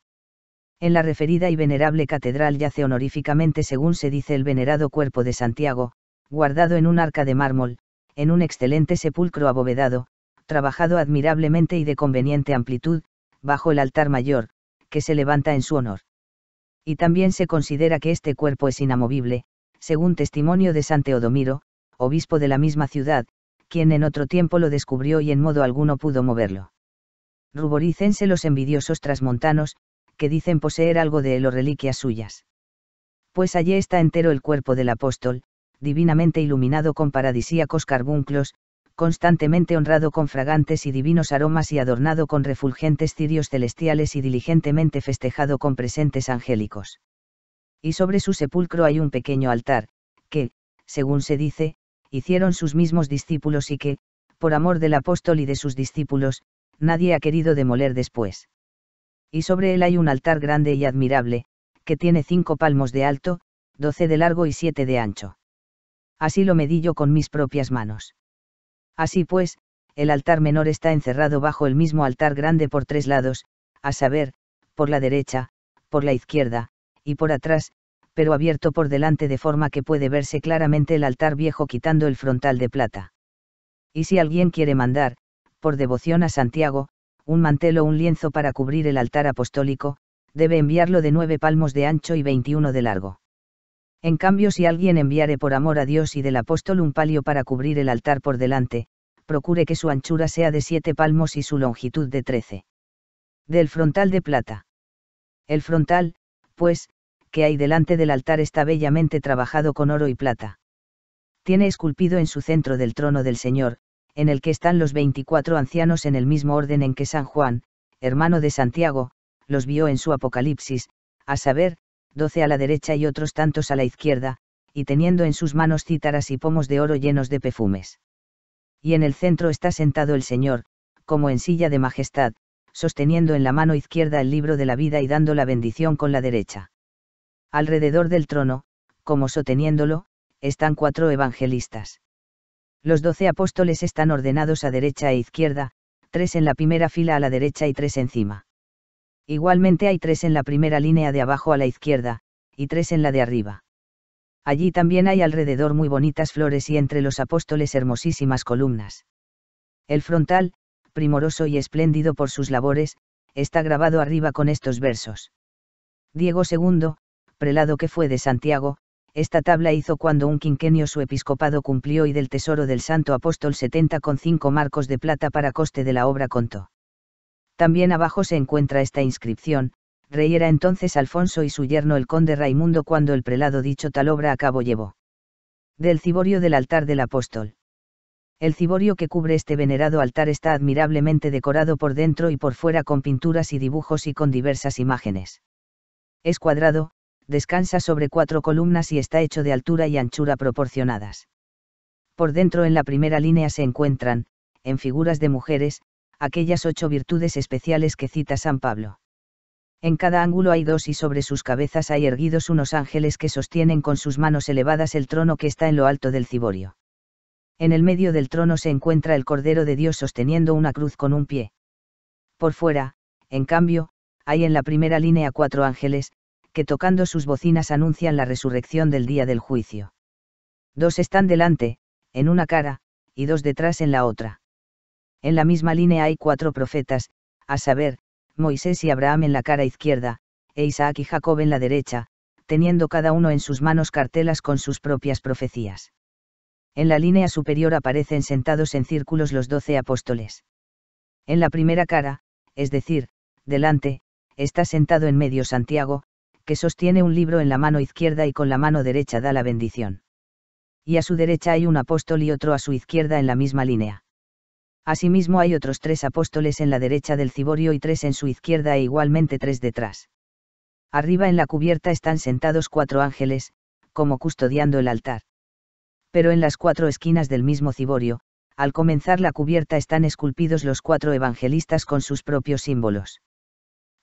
En la referida y venerable catedral yace honoríficamente, según se dice, el venerado cuerpo de Santiago, guardado en un arca de mármol, en un excelente sepulcro abovedado, trabajado admirablemente y de conveniente amplitud, bajo el altar mayor, que se levanta en su honor. Y también se considera que este cuerpo es inamovible, según testimonio de San Teodomiro, obispo de la misma ciudad, quien en otro tiempo lo descubrió y en modo alguno pudo moverlo. Ruborícense los envidiosos trasmontanos, que dicen poseer algo de él o reliquias suyas. Pues allí está entero el cuerpo del apóstol, divinamente iluminado con paradisíacos carbunclos, constantemente honrado con fragantes y divinos aromas y adornado con refulgentes cirios celestiales y diligentemente festejado con presentes angélicos. Y sobre su sepulcro hay un pequeño altar, que, según se dice, hicieron sus mismos discípulos y que, por amor del apóstol y de sus discípulos, nadie ha querido demoler después. Y sobre él hay un altar grande y admirable, que tiene cinco palmos de alto, doce de largo y siete de ancho. Así lo medí yo con mis propias manos. Así pues, el altar menor está encerrado bajo el mismo altar grande por tres lados, a saber, por la derecha, por la izquierda, y por atrás, pero abierto por delante de forma que puede verse claramente el altar viejo quitando el frontal de plata. Y si alguien quiere mandar, por devoción a Santiago, un mantel o un lienzo para cubrir el altar apostólico, debe enviarlo de nueve palmos de ancho y veintiuno de largo. En cambio, si alguien enviare por amor a Dios y del apóstol un palio para cubrir el altar por delante, procure que su anchura sea de siete palmos y su longitud de trece. Del frontal de plata. El frontal, pues, que hay delante del altar está bellamente trabajado con oro y plata. Tiene esculpido en su centro del trono del Señor, en el que están los veinticuatro ancianos en el mismo orden en que San Juan, hermano de Santiago, los vio en su Apocalipsis, a saber, doce a la derecha y otros tantos a la izquierda, y teniendo en sus manos cítaras y pomos de oro llenos de perfumes. Y en el centro está sentado el Señor, como en silla de majestad, sosteniendo en la mano izquierda el libro de la vida y dando la bendición con la derecha. Alrededor del trono, como sosteniéndolo, están cuatro evangelistas. Los doce apóstoles están ordenados a derecha e izquierda, tres en la primera fila a la derecha y tres encima. Igualmente hay tres en la primera línea de abajo a la izquierda, y tres en la de arriba. Allí también hay alrededor muy bonitas flores y entre los apóstoles hermosísimas columnas. El frontal, primoroso y espléndido por sus labores, está grabado arriba con estos versos. Diego II, prelado que fue de Santiago, esta tabla hizo cuando un quinquenio su episcopado cumplió y del tesoro del santo apóstol con 70 cinco marcos de plata para coste de la obra contó. También abajo se encuentra esta inscripción, reyera entonces Alfonso y su yerno el conde Raimundo cuando el prelado dicho tal obra a cabo llevó. Del ciborio del altar del apóstol. El ciborio que cubre este venerado altar está admirablemente decorado por dentro y por fuera con pinturas y dibujos y con diversas imágenes. Es cuadrado, descansa sobre cuatro columnas y está hecho de altura y anchura proporcionadas. Por dentro en la primera línea se encuentran, en figuras de mujeres, aquellas ocho virtudes especiales que cita San Pablo. En cada ángulo hay dos y sobre sus cabezas hay erguidos unos ángeles que sostienen con sus manos elevadas el trono que está en lo alto del ciborio. En el medio del trono se encuentra el Cordero de Dios sosteniendo una cruz con un pie. Por fuera, en cambio, hay en la primera línea cuatro ángeles, que tocando sus bocinas anuncian la resurrección del día del juicio. Dos están delante, en una cara, y dos detrás en la otra. En la misma línea hay cuatro profetas, a saber, Moisés y Abraham en la cara izquierda, e Isaac y Jacob en la derecha, teniendo cada uno en sus manos cartelas con sus propias profecías. En la línea superior aparecen sentados en círculos los doce apóstoles. En la primera cara, es decir, delante, está sentado en medio Santiago, que sostiene un libro en la mano izquierda y con la mano derecha da la bendición. Y a su derecha hay un apóstol y otro a su izquierda en la misma línea. Asimismo hay otros tres apóstoles en la derecha del ciborio y tres en su izquierda e igualmente tres detrás. Arriba en la cubierta están sentados cuatro ángeles, como custodiando el altar. Pero en las cuatro esquinas del mismo ciborio, al comenzar la cubierta están esculpidos los cuatro evangelistas con sus propios símbolos.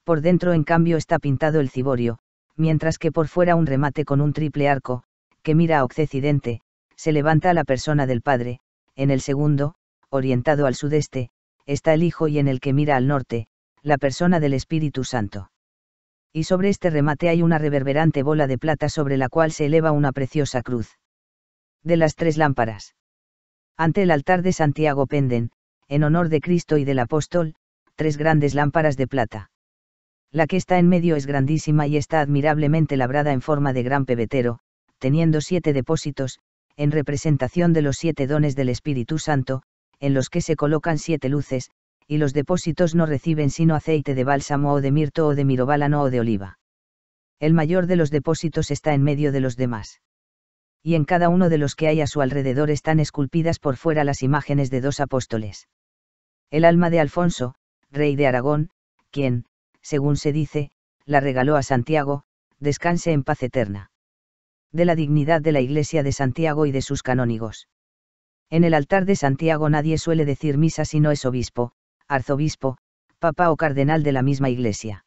Por dentro en cambio está pintado el ciborio, mientras que por fuera un remate con un triple arco, que mira a occidente, se levanta a la persona del padre, en el segundo, orientado al sudeste, está el Hijo y en el que mira al norte, la persona del Espíritu Santo. Y sobre este remate hay una reverberante bola de plata sobre la cual se eleva una preciosa cruz. De las tres lámparas. Ante el altar de Santiago penden, en honor de Cristo y del apóstol, tres grandes lámparas de plata. La que está en medio es grandísima y está admirablemente labrada en forma de gran pebetero, teniendo siete depósitos, en representación de los siete dones del Espíritu Santo, en los que se colocan siete luces, y los depósitos no reciben sino aceite de bálsamo o de mirto o de mirobalano o de oliva. El mayor de los depósitos está en medio de los demás. Y en cada uno de los que hay a su alrededor están esculpidas por fuera las imágenes de dos apóstoles. El alma de Alfonso, rey de Aragón, quien, según se dice, la regaló a Santiago, descanse en paz eterna. De la dignidad de la Iglesia de Santiago y de sus canónigos. En el altar de Santiago nadie suele decir misa si no es obispo, arzobispo, papa o cardenal de la misma Iglesia.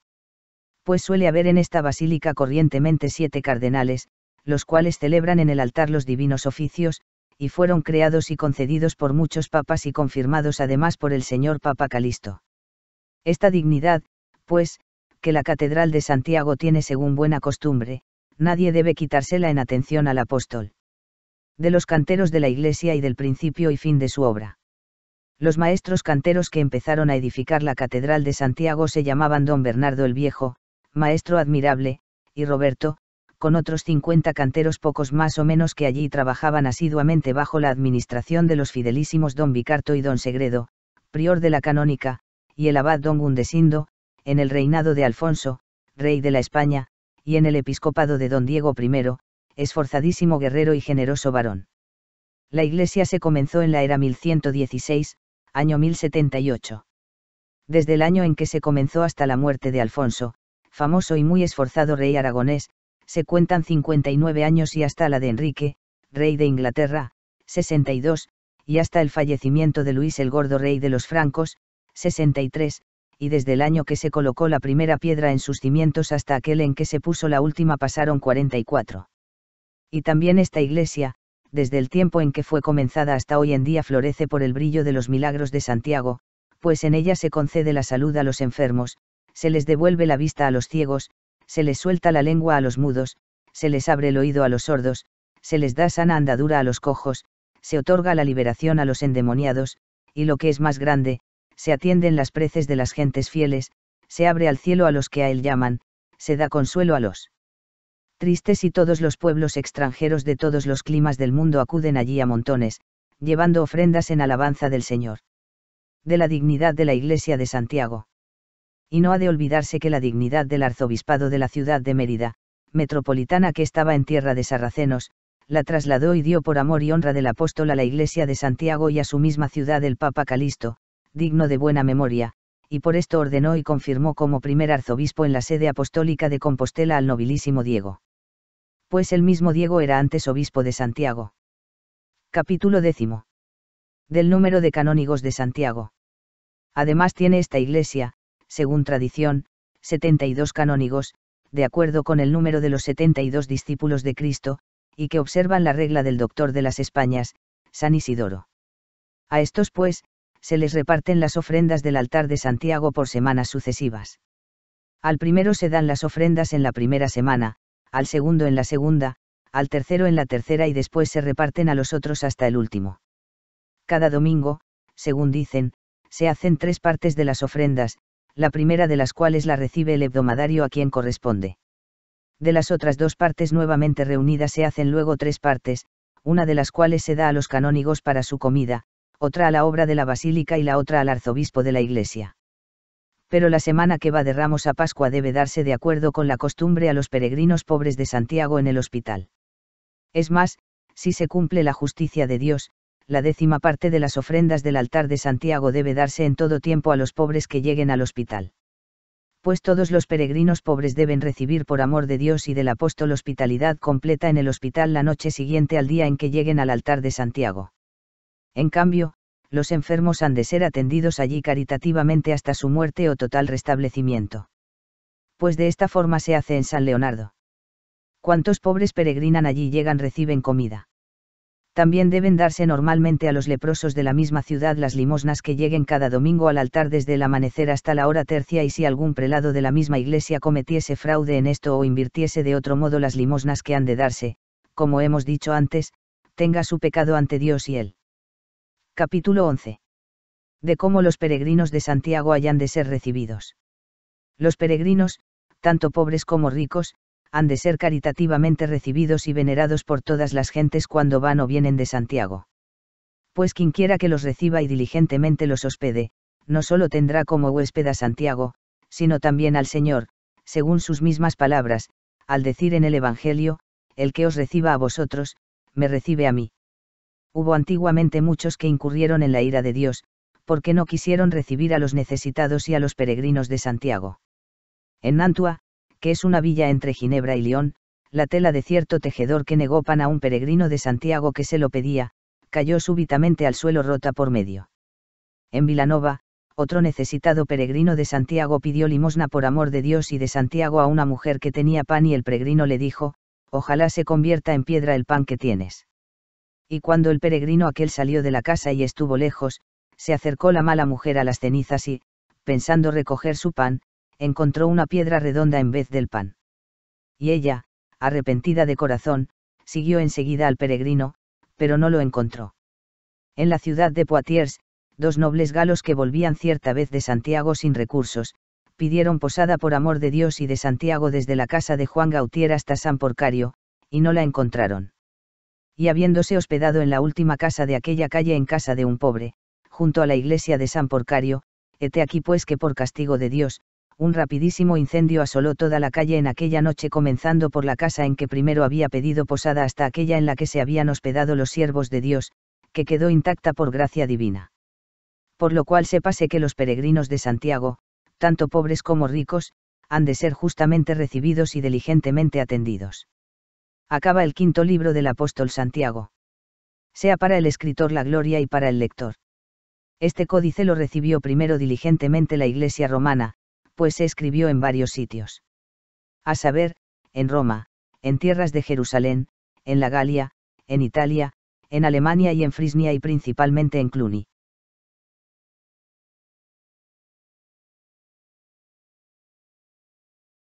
Pues suele haber en esta basílica corrientemente siete cardenales, los cuales celebran en el altar los divinos oficios, y fueron creados y concedidos por muchos papas y confirmados además por el señor Papa Calisto. Esta dignidad, pues, que la Catedral de Santiago tiene según buena costumbre, nadie debe quitársela en atención al apóstol. De los canteros de la Iglesia y del principio y fin de su obra. Los maestros canteros que empezaron a edificar la Catedral de Santiago se llamaban don Bernardo el Viejo, maestro admirable, y Roberto, con otros 50 canteros pocos más o menos que allí trabajaban asiduamente bajo la administración de los fidelísimos don Vicarto y don Segredo, prior de la canónica, y el abad don Gundesindo, en el reinado de Alfonso, rey de la España, y en el episcopado de don Diego I, esforzadísimo guerrero y generoso varón. La iglesia se comenzó en la era 1116, año 1078. Desde el año en que se comenzó hasta la muerte de Alfonso, famoso y muy esforzado rey aragonés, se cuentan 59 años y hasta la de Enrique, rey de Inglaterra, 62, y hasta el fallecimiento de Luis el Gordo, rey de los francos, 63, y desde el año que se colocó la primera piedra en sus cimientos hasta aquel en que se puso la última pasaron 44. Y también esta iglesia, desde el tiempo en que fue comenzada hasta hoy en día florece por el brillo de los milagros de Santiago, pues en ella se concede la salud a los enfermos, se les devuelve la vista a los ciegos, se les suelta la lengua a los mudos, se les abre el oído a los sordos, se les da sana andadura a los cojos, se otorga la liberación a los endemoniados, y lo que es más grande, se atienden las preces de las gentes fieles, se abre al cielo a los que a él llaman, se da consuelo a los tristes y todos los pueblos extranjeros de todos los climas del mundo acuden allí a montones, llevando ofrendas en alabanza del Señor. De la dignidad de la Iglesia de Santiago. Y no ha de olvidarse que la dignidad del arzobispado de la ciudad de Mérida, metropolitana que estaba en tierra de sarracenos, la trasladó y dio por amor y honra del apóstol a la iglesia de Santiago y a su misma ciudad el Papa Calisto, digno de buena memoria, y por esto ordenó y confirmó como primer arzobispo en la sede apostólica de Compostela al nobilísimo Diego. Pues el mismo Diego era antes obispo de Santiago. Capítulo décimo. Del número de canónigos de Santiago. Además tiene esta iglesia, según tradición, 72 canónigos, de acuerdo con el número de los 72 discípulos de Cristo, y que observan la regla del doctor de las Españas, San Isidoro. A estos pues, se les reparten las ofrendas del altar de Santiago por semanas sucesivas. Al primero se dan las ofrendas en la primera semana, al segundo en la segunda, al tercero en la tercera y después se reparten a los otros hasta el último. Cada domingo, según dicen, se hacen tres partes de las ofrendas, la primera de las cuales la recibe el hebdomadario a quien corresponde. De las otras dos partes nuevamente reunidas se hacen luego tres partes, una de las cuales se da a los canónigos para su comida, otra a la obra de la basílica y la otra al arzobispo de la iglesia. Pero la semana que va de Ramos a Pascua debe darse de acuerdo con la costumbre a los peregrinos pobres de Santiago en el hospital. Es más, si se cumple la justicia de Dios, la décima parte de las ofrendas del altar de Santiago debe darse en todo tiempo a los pobres que lleguen al hospital. Pues todos los peregrinos pobres deben recibir por amor de Dios y del apóstol hospitalidad completa en el hospital la noche siguiente al día en que lleguen al altar de Santiago. En cambio, los enfermos han de ser atendidos allí caritativamente hasta su muerte o total restablecimiento. Pues de esta forma se hace en San Leonardo. Cuantos pobres peregrinan allí llegan reciben comida. También deben darse normalmente a los leprosos de la misma ciudad las limosnas que lleguen cada domingo al altar desde el amanecer hasta la hora tercia y si algún prelado de la misma iglesia cometiese fraude en esto o invirtiese de otro modo las limosnas que han de darse, como hemos dicho antes, tenga su pecado ante Dios y él Capítulo 11. De cómo los peregrinos de Santiago hayan de ser recibidos. Los peregrinos, tanto pobres como ricos, han de ser caritativamente recibidos y venerados por todas las gentes cuando van o vienen de Santiago. Pues quien quiera que los reciba y diligentemente los hospede, no solo tendrá como huésped a Santiago, sino también al Señor, según sus mismas palabras, al decir en el Evangelio, el que os reciba a vosotros, me recibe a mí hubo antiguamente muchos que incurrieron en la ira de Dios, porque no quisieron recibir a los necesitados y a los peregrinos de Santiago. En Nantua, que es una villa entre Ginebra y León, la tela de cierto tejedor que negó pan a un peregrino de Santiago que se lo pedía, cayó súbitamente al suelo rota por medio. En Vilanova, otro necesitado peregrino de Santiago pidió limosna por amor de Dios y de Santiago a una mujer que tenía pan y el peregrino le dijo, ojalá se convierta en piedra el pan que tienes y cuando el peregrino aquel salió de la casa y estuvo lejos, se acercó la mala mujer a las cenizas y, pensando recoger su pan, encontró una piedra redonda en vez del pan. Y ella, arrepentida de corazón, siguió enseguida al peregrino, pero no lo encontró. En la ciudad de Poitiers, dos nobles galos que volvían cierta vez de Santiago sin recursos, pidieron posada por amor de Dios y de Santiago desde la casa de Juan Gautier hasta San Porcario, y no la encontraron y habiéndose hospedado en la última casa de aquella calle en casa de un pobre, junto a la iglesia de San Porcario, hete aquí pues que por castigo de Dios, un rapidísimo incendio asoló toda la calle en aquella noche comenzando por la casa en que primero había pedido posada hasta aquella en la que se habían hospedado los siervos de Dios, que quedó intacta por gracia divina. Por lo cual pase que los peregrinos de Santiago, tanto pobres como ricos, han de ser justamente recibidos y diligentemente atendidos acaba el quinto libro del apóstol Santiago. Sea para el escritor la gloria y para el lector. Este códice lo recibió primero diligentemente la Iglesia romana, pues se escribió en varios sitios. A saber, en Roma, en tierras de Jerusalén, en la Galia, en Italia, en Alemania y en Frisnia y principalmente en Cluny.